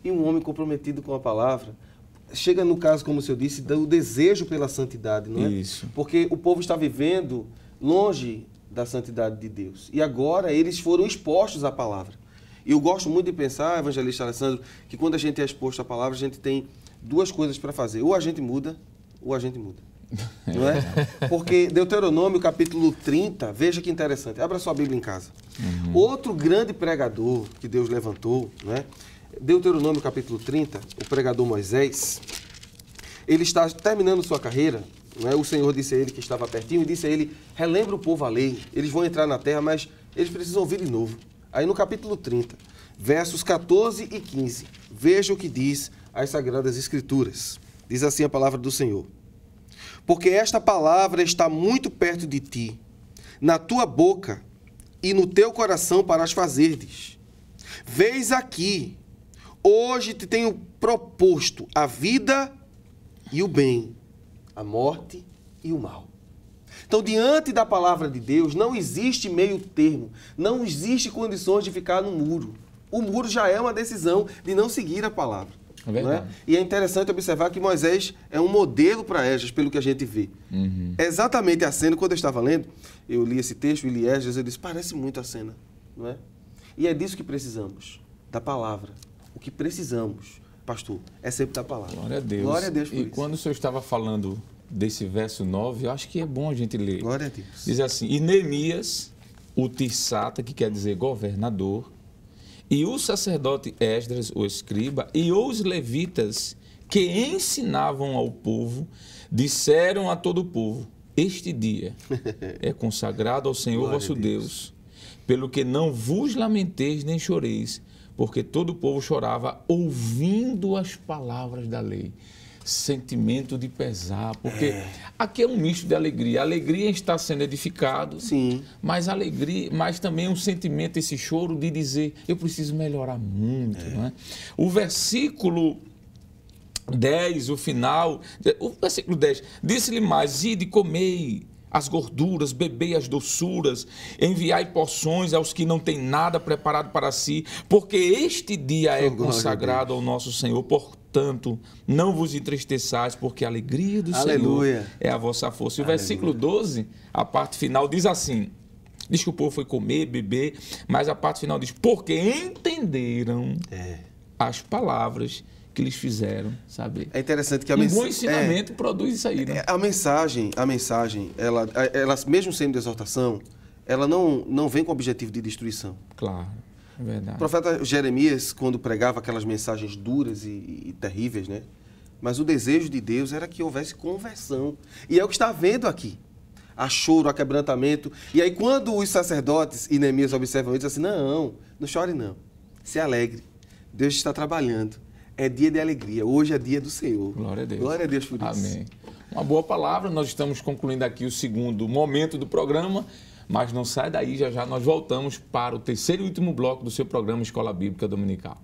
Speaker 4: E um homem comprometido com a palavra chega no caso, como o senhor disse, do desejo pela santidade, não é? Isso. Porque o povo está vivendo longe da santidade de Deus. E agora eles foram expostos à palavra. E eu gosto muito de pensar, evangelista Alessandro, que quando a gente é exposto à palavra, a gente tem duas coisas para fazer. Ou a gente muda, ou a gente muda. Não é? <laughs> Porque Deuteronômio capítulo 30, veja que interessante. Abra sua Bíblia em casa. Uhum. Outro grande pregador que Deus levantou, né? Deuteronômio capítulo 30, o pregador Moisés, ele está terminando sua carreira, né? o Senhor disse a ele que estava pertinho e disse a ele: relembra o povo a lei, eles vão entrar na terra, mas eles precisam ouvir de novo. Aí no capítulo 30, versos 14 e 15, veja o que diz as Sagradas Escrituras. Diz assim a palavra do Senhor: Porque esta palavra está muito perto de ti, na tua boca e no teu coração para as fazerdes. veis aqui, hoje te tenho proposto a vida e o bem, a morte e o mal. Então, diante da palavra de Deus, não existe meio termo, não existe condições de ficar no muro. O muro já é uma decisão de não seguir a palavra. É né? E é interessante observar que Moisés é um modelo para Esdras, pelo que a gente vê. Uhum. É exatamente a cena, quando eu estava lendo, eu li esse texto e li Esdras, eu disse, parece muito a cena, não é? E é disso que precisamos, da palavra. O que precisamos, pastor, é sempre da palavra. Glória a Deus. Glória a Deus por E isso.
Speaker 1: quando o senhor estava falando desse verso 9, eu acho que é bom a gente ler. Glória a Deus. Diz
Speaker 4: assim, e Neemias,
Speaker 1: o Tissata, que quer dizer governador, e o sacerdote Esdras, o escriba, e os levitas que ensinavam ao povo, disseram a todo o povo: Este dia <laughs> é consagrado ao Senhor Glória vosso Deus, Deus, pelo que não vos lamenteis nem choreis, porque todo o povo chorava ouvindo as palavras da lei sentimento de pesar, porque é. aqui é um misto de alegria. alegria está sendo edificado, Sim. mas alegria, mas também um sentimento, esse choro de dizer, eu preciso melhorar muito. É. é? O versículo 10, o final, o versículo 10, disse-lhe mais, ide, comei, as gorduras, bebei as doçuras, enviai porções aos que não têm nada preparado para si, porque este dia é oh, é consagrado ao nosso Senhor. Portanto, não vos entristeçais, porque a alegria do Aleluia. Senhor é a vossa força. E o Aleluia. versículo 12, a parte final, diz assim: diz que o povo foi comer, beber, mas a parte final diz: porque entenderam é. as palavras que lhes fizeram saber. É
Speaker 4: interessante que a mensagem. Um bom é. ensinamento é, produz isso aí, né? É, a mensagem, a mensagem, ela, ela mesmo sendo exortação, ela não, não vem com o objetivo de destruição. Claro é verdade. O profeta Jeremias, quando pregava aquelas mensagens duras e, e, terríveis, né? Mas o desejo de Deus era que houvesse conversão. E é o que está vendo aqui a choro, a quebrantamento. E aí, quando os sacerdotes e Neemias observam isso, assim: não, não chore, não. Se alegre. Deus está trabalhando. É dia de alegria. Hoje é dia do Senhor. Glória a Deus. Glória a Deus por isso. Amém.
Speaker 1: Uma boa palavra. Nós estamos concluindo aqui o segundo momento do programa. Mas não sai daí, já já nós voltamos para o terceiro e último bloco do seu programa Escola Bíblica Dominical.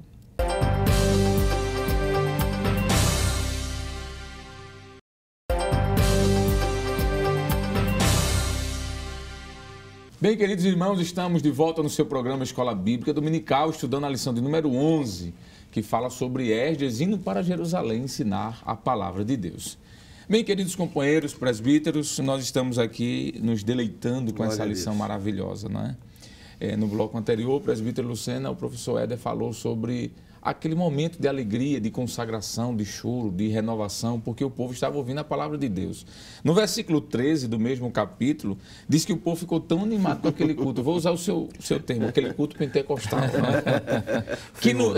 Speaker 1: Bem, queridos irmãos, estamos de volta no seu programa Escola Bíblica Dominical, estudando a lição de número 11, que fala sobre Esdras indo para Jerusalém ensinar a palavra de Deus. Bem, queridos companheiros presbíteros, nós estamos aqui nos deleitando com Glória essa lição maravilhosa, não é? é? No bloco anterior, o presbítero Lucena, o professor Éder falou sobre aquele momento de alegria, de consagração, de choro, de renovação, porque o povo estava ouvindo a palavra de Deus. No versículo 13 do mesmo capítulo, diz que o povo ficou tão animado com aquele culto, vou usar o seu, seu termo, aquele culto pentecostal. Né? <laughs> que no...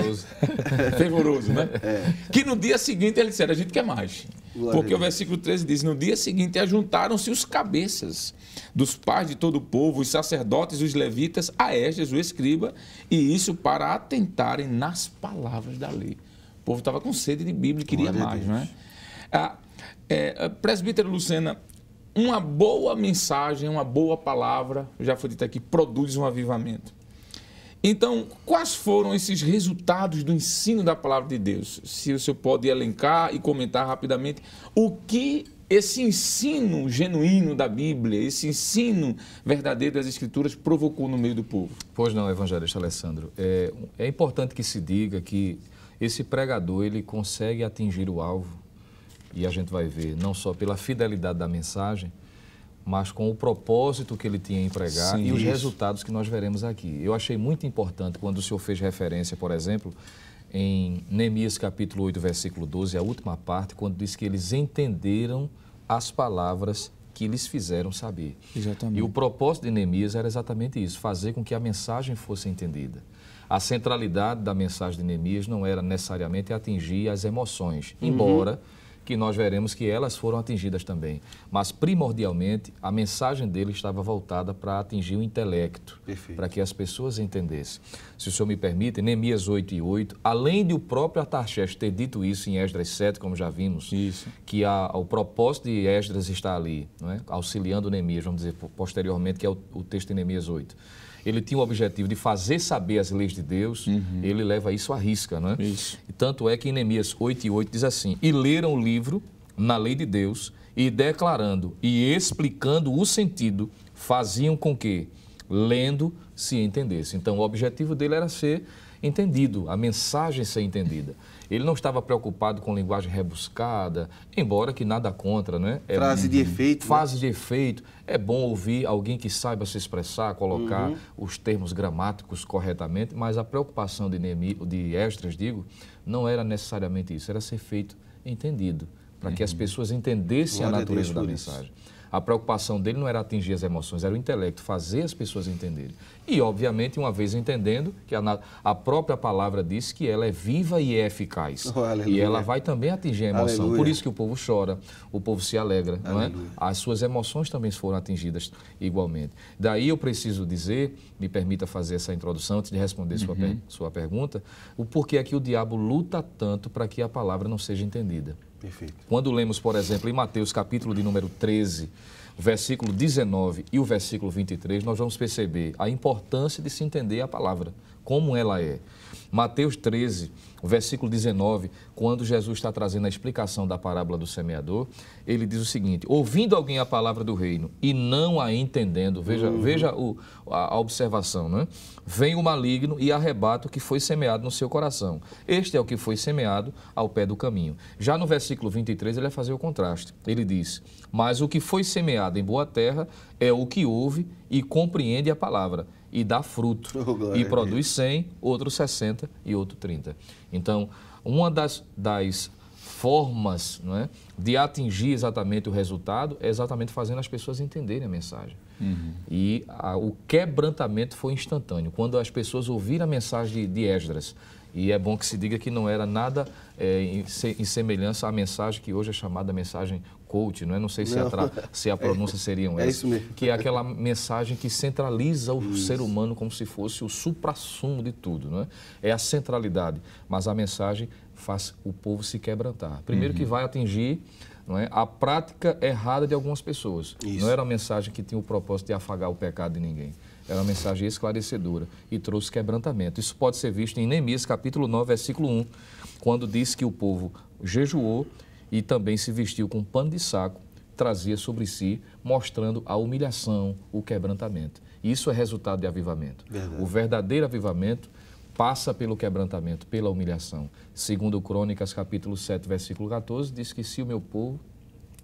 Speaker 2: Fervoroso, <laughs> né? É.
Speaker 1: Que no dia seguinte eles disseram, a gente quer mais. Porque o versículo 13 diz, no dia seguinte ajuntaram-se os cabeças dos pais de todo o povo, os sacerdotes, os levitas, a Esdras, o escriba, e isso para atentarem nas palavras da lei. O povo estava com sede de Bíblia, queria Glória mais, não é? Ah, é? Presbítero Lucena, uma boa mensagem, uma boa palavra, já foi dito aqui, produz um avivamento. Então, quais foram esses resultados do ensino da palavra de Deus? Se o senhor pode elencar e comentar rapidamente o que esse ensino genuíno da Bíblia, esse ensino verdadeiro das Escrituras
Speaker 3: provocou no meio do povo. Pois não, evangelista Alessandro. É, é importante que se diga que esse pregador ele consegue atingir o alvo e a gente vai ver não só pela fidelidade da mensagem, mas com o propósito que ele tinha em pregar Sim, e os resultados que nós veremos aqui. Eu achei muito importante quando o senhor fez referência, por exemplo, em Neemias capítulo 8, versículo 12, a última parte, quando diz que eles entenderam as palavras que lhes fizeram saber. Exatamente. E o propósito de Neemias era exatamente isso, fazer com que a mensagem fosse entendida. A centralidade da mensagem de Neemias não era necessariamente atingir as emoções, uhum. embora que nós veremos que elas foram atingidas também. Mas, primordialmente, a mensagem dele estava voltada para atingir o intelecto, para que as pessoas entendessem. Se o senhor me permite, Neemias 8 e 8, além de o próprio Atarchés ter dito isso em Esdras 7, como já vimos, isso. que a, o propósito de Esdras está ali, não é? auxiliando Neemias, vamos dizer posteriormente, que é o, o texto de Neemias 8 ele tinha o objetivo de fazer saber as leis de Deus, uhum. ele leva isso à risca, não é? Isso. E tanto é que em Neemias 8,8 e diz assim, e leram o livro na lei de Deus e declarando e explicando o sentido, faziam com que, lendo, se entendesse. Então, o objetivo dele era ser entendido, a mensagem ser entendida. Ele não estava preocupado com linguagem rebuscada, embora que nada contra, né? É, Frase de efeito. Fase né? de efeito. É bom ouvir alguém que saiba se expressar, colocar uhum. os termos gramáticos corretamente, mas a preocupação de, Nemi, de Estras, digo, não era necessariamente isso, era ser feito entendido, para uhum. que as uhum. pessoas entendessem Glória a natureza a Deus, da mensagem. Isso. A preocupação dele não era atingir as emoções, era o intelecto, fazer as pessoas entenderem. E, obviamente, uma vez entendendo, que a, a própria palavra diz que ela é viva e é eficaz. Oh, e ela vai também atingir a emoção. Aleluia. Por isso que o povo chora, o povo se alegra. É? As suas emoções também foram atingidas igualmente. Daí eu preciso dizer, me permita fazer essa introdução antes de responder sua, per, uhum. sua pergunta, o porquê é que o diabo luta tanto para que a palavra não seja entendida. Perfeito. Quando lemos, por exemplo, em Mateus capítulo de número 13, versículo 19 e o versículo 23, nós vamos perceber a importância de se entender a palavra como ela é. Mateus 13, versículo 19, quando Jesus está trazendo a explicação da parábola do semeador, ele diz o seguinte: ouvindo alguém a palavra do reino e não a entendendo, veja, uhum. veja o, a, a, observação, né? Vem o maligno e arrebata o que foi semeado no seu coração. Este é o que foi semeado ao pé do caminho. Já no versículo 23, ele vai fazer o contraste. Ele diz: Mas o que foi semeado em boa terra é o que ouve e compreende a palavra e dá fruto. Oh, e produz 100, outro 60 e outro 30. Então, uma das, das formas né, de atingir exatamente o resultado é exatamente fazendo as pessoas entenderem a mensagem. Uhum. E a, o quebrantamento foi instantâneo. Quando as pessoas ouviram a mensagem de, de Esdras, e é bom que se diga que não era nada é, em, se, em, semelhança à mensagem que hoje é chamada mensagem coach, não é? Não sei se, não. A, se a <laughs> é pronúncia seriam é, essa. É que é aquela mensagem que centraliza o isso. ser humano como se fosse o suprassumo de tudo, não é? É a centralidade, mas a mensagem faz o povo se quebrantar. Primeiro uhum. que vai atingir não é? a prática errada de algumas pessoas. Isso. Não era uma mensagem que tinha o propósito de afagar o pecado de ninguém. Era uma mensagem esclarecedora e trouxe quebrantamento. Isso pode ser visto em Neemias capítulo 9, versículo 1, quando diz que o povo jejuou e também se vestiu com um pano de saco, trazia sobre si, mostrando a humilhação, o quebrantamento. Isso é resultado de avivamento. Verdade. O verdadeiro avivamento passa pelo quebrantamento, pela humilhação. Segundo Crônicas, capítulo 7, versículo 14, diz que se o meu povo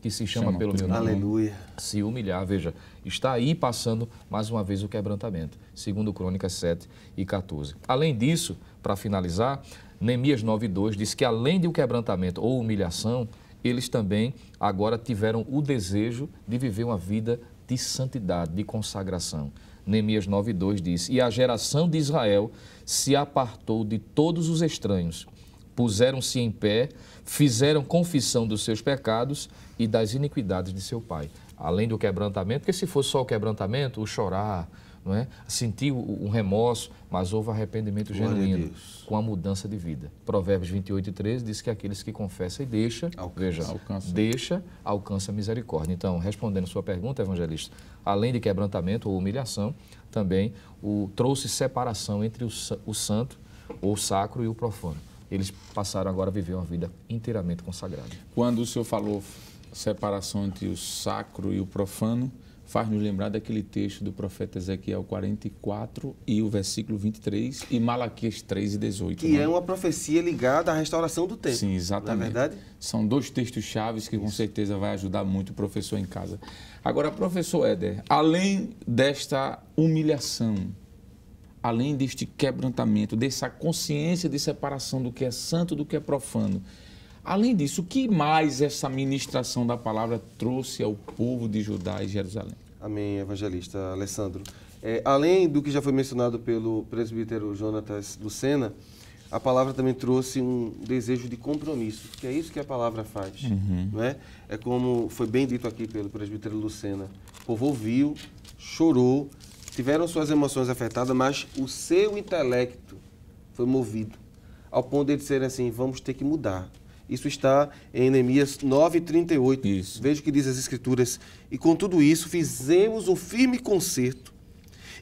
Speaker 3: que se chama, chama pelo meu nome, Aleluia. se humilhar, veja, está aí passando mais uma vez o quebrantamento, segundo Crônicas 7 e 14. Além disso, para finalizar, Neemias 9,2 diz que além de o um quebrantamento ou humilhação, eles também agora tiveram o desejo de viver uma vida de santidade, de consagração. Neemias 9,2 diz: E a geração de Israel se apartou de todos os estranhos, puseram-se em pé, fizeram confissão dos seus pecados e das iniquidades de seu pai. Além do quebrantamento, porque se fosse só o quebrantamento, o chorar, não é? Sentiu um remorso, mas houve arrependimento Glória genuíno com a mudança de vida. Provérbios 28 e 13 diz que aqueles que confessam e deixa, alcança, veja, alcança. deixa, alcança misericórdia. Então, respondendo sua pergunta, evangelista, além de quebrantamento ou humilhação, também o, trouxe separação entre o, o santo, ou sacro e o profano. Eles passaram agora a viver uma vida inteiramente consagrada.
Speaker 1: Quando o senhor falou separação entre o sacro e o profano, faz-nos lembrar daquele texto do profeta Ezequiel 44 e o versículo 23 e Malaquias 3 e 18. Que né? é uma
Speaker 4: profecia ligada à restauração do templo. Sim,
Speaker 1: é exatamente. Na verdade? São dois textos chaves que Isso. com certeza vai ajudar muito o professor em casa. Agora, professor Éder, além desta humilhação, além deste quebrantamento, dessa consciência de separação do que é santo do que é profano, Além disso, o que mais essa ministração da palavra trouxe ao povo de Judá e Jerusalém?
Speaker 4: Amém, evangelista Alessandro. É, além do que já foi mencionado pelo presbítero Jonatas Lucena, a palavra também trouxe um desejo de compromisso, que é isso que a palavra faz. Uhum. Né? É como foi bem dito aqui pelo presbítero Lucena: o povo ouviu, chorou, tiveram suas emoções afetadas, mas o seu intelecto foi movido ao ponto de dizer assim: vamos ter que mudar. Isso está em Neemias 9:38. Isso. Veja o que diz as escrituras. E com tudo isso fizemos um firme concerto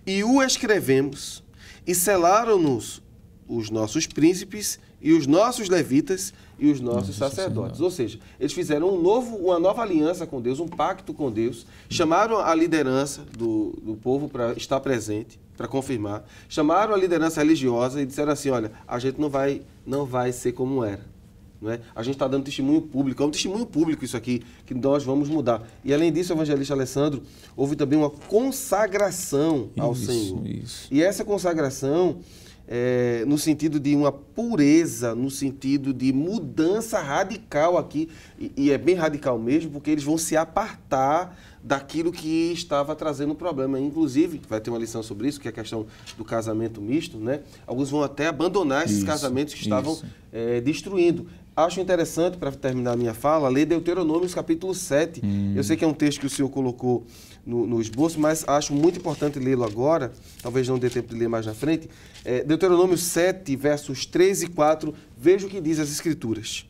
Speaker 4: e o escrevemos e selaram-nos os nossos príncipes e os nossos levitas e os nossos sacerdotes. Ou seja, eles fizeram um novo, uma nova aliança com Deus, um pacto com Deus, chamaram a liderança do, do povo para estar presente, para confirmar, chamaram a liderança religiosa e disseram assim: olha, a gente não vai, não vai ser como era. Né? A gente está dando testemunho público, é um testemunho público isso aqui, que nós vamos mudar. E além disso, evangelista Alessandro, houve também uma consagração ao isso, Senhor. Isso. E essa consagração, é, no sentido de uma pureza, no sentido de mudança radical aqui, e, e, é bem radical mesmo, porque eles vão se apartar daquilo que estava trazendo o problema. Inclusive, vai ter uma lição sobre isso, que é a questão do casamento misto, né? Alguns vão até abandonar esses isso, casamentos que estavam é, destruindo acho interessante, para terminar a minha fala, ler Deuteronômio capítulo 7. Hum. Eu sei que é um texto que o senhor colocou no, no esboço, mas acho muito importante lê-lo agora, talvez não dê tempo de ler mais na frente. É, Deuteronômios 7, versos 3 e 4, veja o que diz as Escrituras.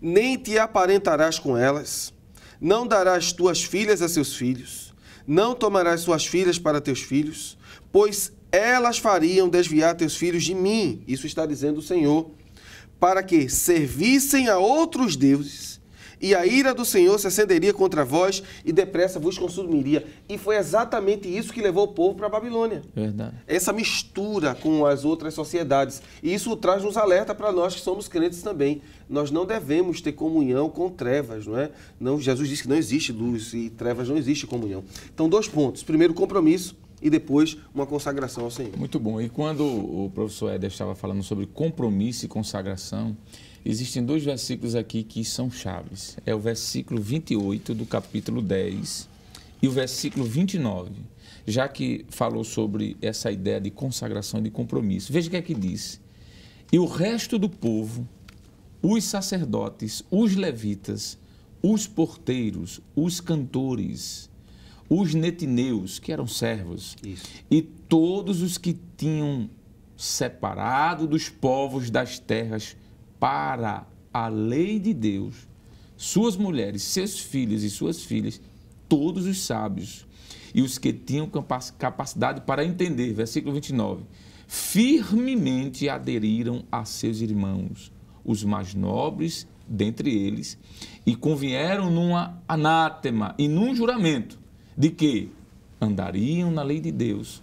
Speaker 4: Nem te aparentarás com elas, não darás tuas filhas a seus filhos, não tomarás suas filhas para teus filhos, pois elas fariam desviar teus filhos de mim. Isso está dizendo o Senhor para que servissem a outros deuses, e a ira do Senhor se acenderia contra vós e depressa vos consumiria. E foi exatamente isso que levou o povo para a Babilônia. Verdade. Essa mistura com as outras sociedades. E isso traz nos alerta para nós que somos crentes também. Nós não devemos ter comunhão com trevas, não é? Não, Jesus disse que não existe luz e trevas não existe comunhão. Então, dois pontos. Primeiro, compromisso e depois uma consagração ao Senhor.
Speaker 1: Muito bom. E quando o professor Éder estava falando sobre compromisso e consagração, existem dois versículos aqui que são chaves. É o versículo 28 do capítulo 10 e o versículo 29, já que falou sobre essa ideia de consagração e de compromisso. Veja o que é que diz. E o resto do povo, os sacerdotes, os levitas, os porteiros, os cantores, os netineus, que eram servos, Isso. e todos os que tinham separado dos povos das terras para a lei de Deus, suas mulheres, seus filhos e suas filhas, todos os sábios e os que tinham capacidade para entender, versículo 29, firmemente aderiram a seus irmãos, os mais nobres dentre eles, e convieram numa anátema e num juramento de que andariam na lei de Deus,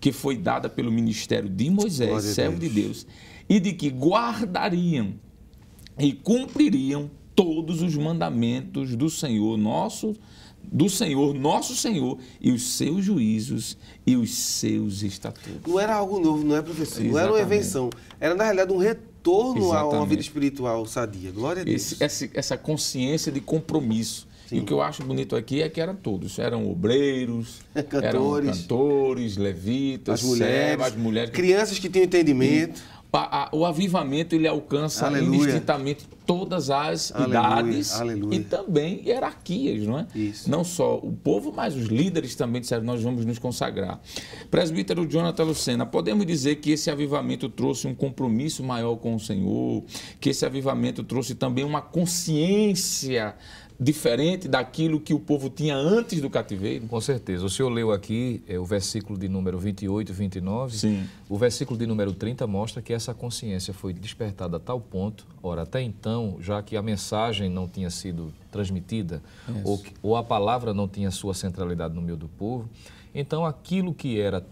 Speaker 1: que foi dada pelo ministério de Moisés, Glória servo Deus. de Deus, e de que guardariam e cumpririam todos os mandamentos do Senhor nosso, do Senhor, nosso Senhor, e os seus juízos e os seus estatutos.
Speaker 4: Não era algo novo, não é, professor? Exatamente. Não era uma invenção. Era, na realidade, um retorno Exatamente. a uma vida espiritual sadia. Glória a Deus. Esse, essa, essa consciência de compromisso Sim. E o
Speaker 1: que eu acho bonito aqui é que eram todos. Eram obreiros, <laughs> cantores, eram cantores levitas, as mulheres, servas, mulheres. Crianças que tinham entendimento. O avivamento ele alcança Aleluia. indistintamente todas as Aleluia. idades Aleluia. e também hierarquias, não é? Isso. Não só o povo, mas os líderes também disseram: nós vamos nos consagrar. Presbítero Jonathan Lucena, podemos dizer que esse avivamento trouxe um compromisso maior com o Senhor, que esse avivamento trouxe também uma consciência diferente
Speaker 3: daquilo que o povo tinha antes do cativeiro. Com certeza. O senhor leu aqui é, o versículo de número 28 e 29. Sim. O versículo de número 30 mostra que essa consciência foi despertada a tal ponto, ora, até então, já que a mensagem não tinha sido transmitida, ou, ou a palavra não tinha sua centralidade no meio do povo, então aquilo que era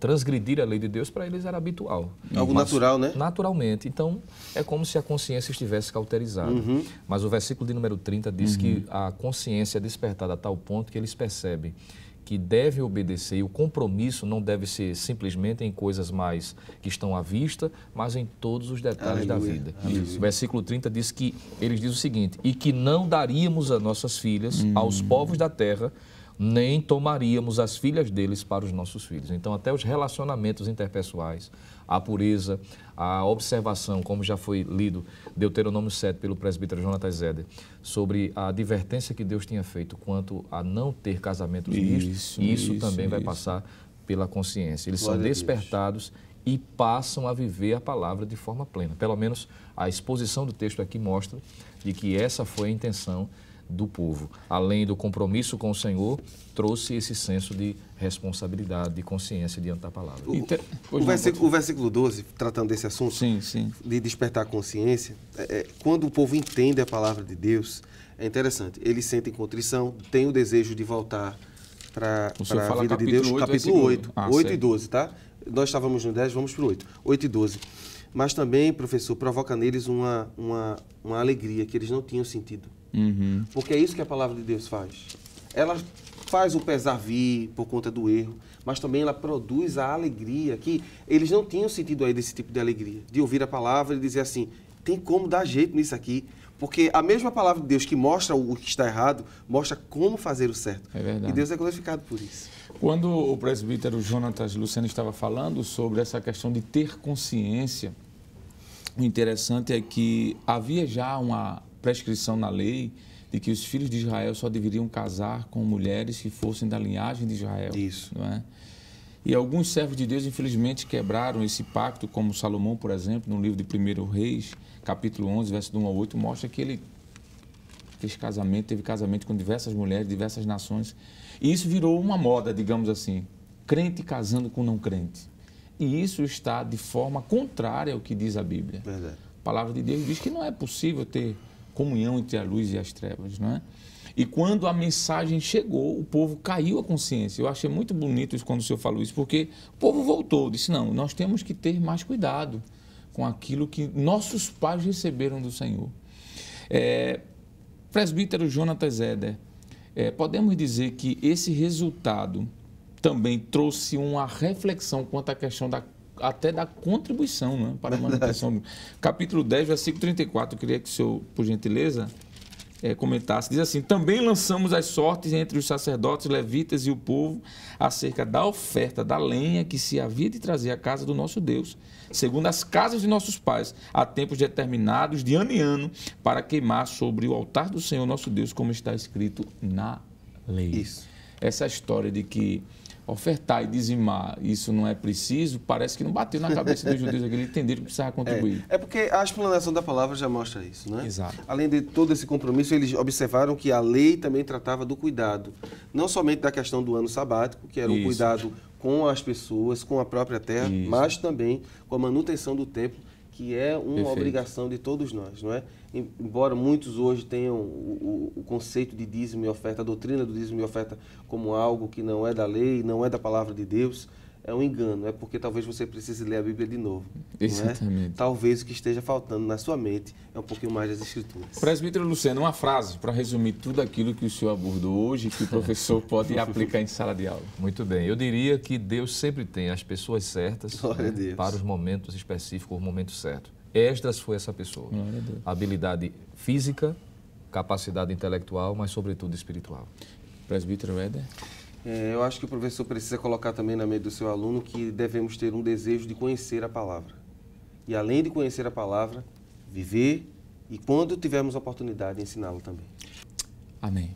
Speaker 3: transgredir a lei de Deus para eles era habitual. Algo Mas, natural, né? Naturalmente. Então, é como se a consciência estivesse cauterizada. Uhum. Mas o versículo de número 30 diz uhum. que a consciência é despertada a tal ponto que eles percebem que devem obedecer e o compromisso não deve ser simplesmente em coisas mais que estão à vista, mas em todos os detalhes Aleluia. da vida. Aleluia. O versículo 30 diz que eles diz o seguinte: "E que não daríamos às nossas filhas hum. aos povos da terra, nem tomaríamos as filhas deles para os nossos filhos. Então, até os relacionamentos interpessoais, a pureza, a observação, como já foi lido Deuteronômio 7 pelo presbítero Jonathan Zeder, sobre a advertência que Deus tinha feito quanto a não ter casamentos isso, mistos, isso, isso também isso. vai passar pela consciência. Eles Glória são despertados e passam a viver a palavra de forma plena. Pelo menos a exposição do texto aqui mostra de que essa foi a intenção do povo. Além do compromisso com o Senhor, trouxe esse senso de responsabilidade, de consciência diante da palavra. O, Inter... o, não, versículo, o
Speaker 4: versículo 12, tratando desse assunto, sim, sim. de despertar a consciência, é, é, quando o povo entende a palavra de Deus, é interessante. Eles sentem contrição, têm o desejo de voltar para a vida de Deus. 8, capítulo 8, ah, 8 e 12, tá? Nós estávamos no 10, vamos para o 8. 8 e 12. Mas também, professor, provoca neles uma, uma, uma alegria que eles não tinham sentido Uhum. Porque é isso que a palavra de Deus faz. Ela faz o pesar vir por conta do erro, mas também ela produz a alegria que eles não tinham sentido aí desse tipo de alegria, de ouvir a palavra e dizer assim, tem como dar jeito nisso aqui, porque a mesma palavra de Deus que mostra o que está errado, mostra como fazer o certo.
Speaker 1: É verdade. E Deus é
Speaker 4: glorificado por isso.
Speaker 1: Quando o presbítero Jonatas Luciano estava falando sobre essa questão de ter consciência, o interessante é que havia já uma prescrição na lei de que os filhos de Israel só deveriam casar com mulheres que fossem da linhagem de Israel. Isso. Não é? E alguns servos de Deus, infelizmente, quebraram esse pacto, como Salomão, por exemplo, no livro de 1 Reis, capítulo 11, verso de 1 a 8, mostra que ele fez casamento, teve casamento com diversas mulheres, diversas nações. E isso virou uma moda, digamos assim, crente casando com não crente. E isso está de forma contrária ao que diz a Bíblia. Verdade. A palavra de Deus diz que não é possível ter comunhão entre a luz e as trevas, não é? E quando a mensagem chegou, o povo caiu a consciência. Eu achei muito bonito quando o senhor falou isso, porque o povo voltou, disse: não, nós temos que ter mais cuidado com aquilo que nossos pais receberam do Senhor. É, presbítero Jonatas Eder, é, podemos dizer que esse resultado também trouxe uma reflexão quanto à questão da até da contribuição né, para a manutenção. Do... Capítulo 10, versículo 34. Eu queria que o senhor, por gentileza, é, comentasse. Diz assim: Também lançamos as sortes entre os sacerdotes, levitas e o povo acerca da oferta da lenha que se havia de trazer à casa do nosso Deus, segundo as casas de nossos pais, a tempos determinados, de ano em ano, para queimar sobre o altar do Senhor nosso Deus, como está escrito na lei. Isso. Essa é história de que ofertar e dizimar, isso não é preciso, parece que não bateu na cabeça dos judeus aquele entender que precisava contribuir.
Speaker 4: É, é, porque a explanação da palavra já mostra isso, né? Exato. Além de todo esse compromisso, eles observaram que a lei também tratava do cuidado, não somente da questão do ano sabático, que era um cuidado com as pessoas, com a própria terra, isso. mas também com a manutenção do templo que é uma Perfeito. obrigação de todos nós, não é? Embora muitos hoje tenham o, o, o, conceito de dízimo e oferta, a doutrina do dízimo e oferta como algo que não é da lei, não é da palavra de Deus, é um engano, é porque talvez você precise ler a Bíblia de novo. É? Exatamente. É? Talvez o que esteja faltando na sua mente é um pouquinho mais das Escrituras.
Speaker 1: Presbítero Luciano, uma frase para resumir tudo aquilo que o senhor
Speaker 3: abordou hoje e que o professor <laughs> pode aplicar em sala de aula. Muito bem, eu diria que Deus sempre tem as pessoas certas né, para os momentos específicos, o momento certo. Esdras foi essa pessoa. Habilidade física, capacidade intelectual, mas sobretudo espiritual. Presbítero Éder?
Speaker 4: É, eu acho que o professor precisa colocar também na mente do seu aluno que devemos ter um desejo de conhecer a palavra. E além de conhecer a palavra, viver e quando tivermos a oportunidade, ensiná-lo também.
Speaker 1: Amém.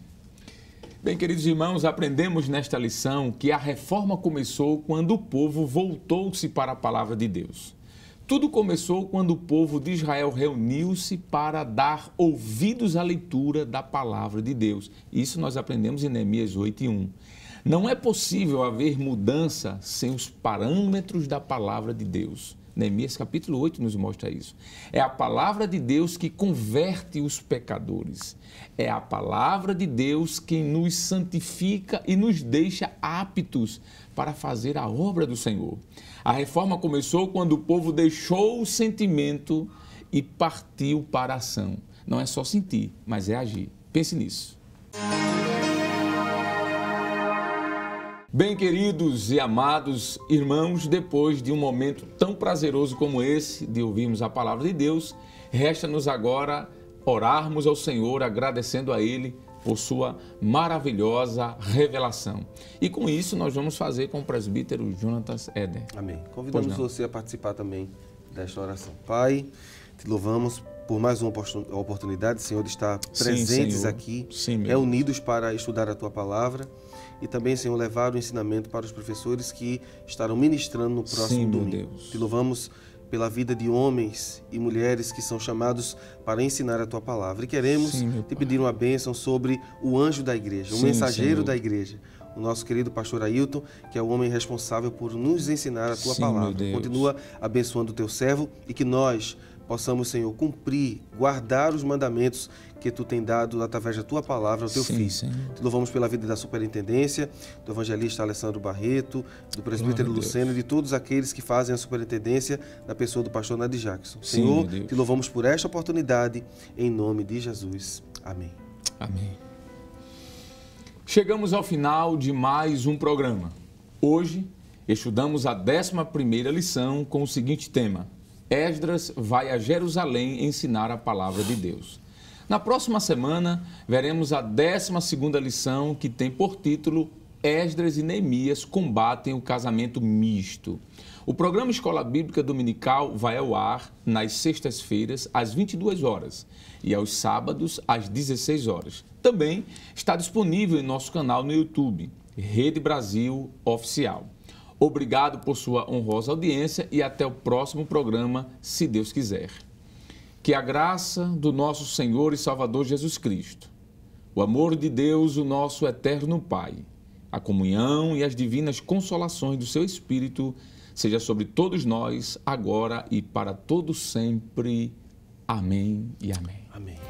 Speaker 1: Bem, queridos irmãos, aprendemos nesta lição que a reforma começou quando o povo voltou-se para a palavra de Deus. Tudo começou quando o povo de Israel reuniu-se para dar ouvidos à leitura da palavra de Deus. Isso nós aprendemos em Neemias 8 e 1. Não é possível haver mudança sem os parâmetros da palavra de Deus. Neemias capítulo 8 nos mostra isso. É a palavra de Deus que converte os pecadores. É a palavra de Deus quem nos santifica e nos deixa aptos para fazer a obra do Senhor. A reforma começou quando o povo deixou o sentimento e partiu para a ação. Não é só sentir, mas é agir. Pense nisso. Bem, queridos e amados irmãos, depois de um momento tão prazeroso como esse, de ouvirmos a palavra de Deus, resta-nos agora orarmos ao Senhor, agradecendo a Ele por sua maravilhosa revelação. E com isso, nós vamos fazer com o presbítero Jonatas
Speaker 4: Eder. Amém. Convidamos você a participar também desta oração. Pai, te louvamos por mais uma oportunidade, Senhor, de estar presentes Sim, Senhor. aqui, Sim, reunidos Deus. para estudar a tua palavra e também, Senhor, levar o ensinamento para os professores que estarão ministrando no próximo Sim, domingo. Deus. Te louvamos pela vida de homens e mulheres que são chamados para ensinar a tua palavra. E queremos Sim, te pedir uma bênção sobre o anjo da igreja, Sim, o mensageiro Senhor. da igreja, o nosso querido pastor Ailton, que é o homem responsável por nos ensinar a tua Sim, palavra. Continua abençoando o teu servo e que nós possamos, Senhor, cumprir, guardar os mandamentos que tu tem dado através da tua palavra ao teu sim, filho. Senhor. Te louvamos pela vida da superintendência, do evangelista Alessandro Barreto, do presbítero Luceno e de todos aqueles que fazem a superintendência da pessoa do pastor Nadir Jackson. Sim, Senhor, te louvamos por esta oportunidade, em nome de Jesus. Amém.
Speaker 1: Amém. Chegamos ao final de mais um programa. Hoje, estudamos a 11 primeira lição com o seguinte tema: Esdras vai a Jerusalém ensinar a palavra de Deus. Na próxima semana, veremos a 12 lição, que tem por título Esdras e Neemias combatem o casamento misto. O programa Escola Bíblica Dominical vai ao ar nas sextas-feiras, às 22 horas, e aos sábados, às 16 horas. Também está disponível em nosso canal no YouTube, Rede Brasil Oficial. Obrigado por sua honrosa audiência e até o próximo programa, se Deus quiser. Que a graça do nosso Senhor e Salvador Jesus Cristo, o amor de Deus, o nosso eterno Pai, a comunhão e as divinas consolações do seu Espírito seja sobre todos nós, agora e para todo sempre. Amém e amém. Amém.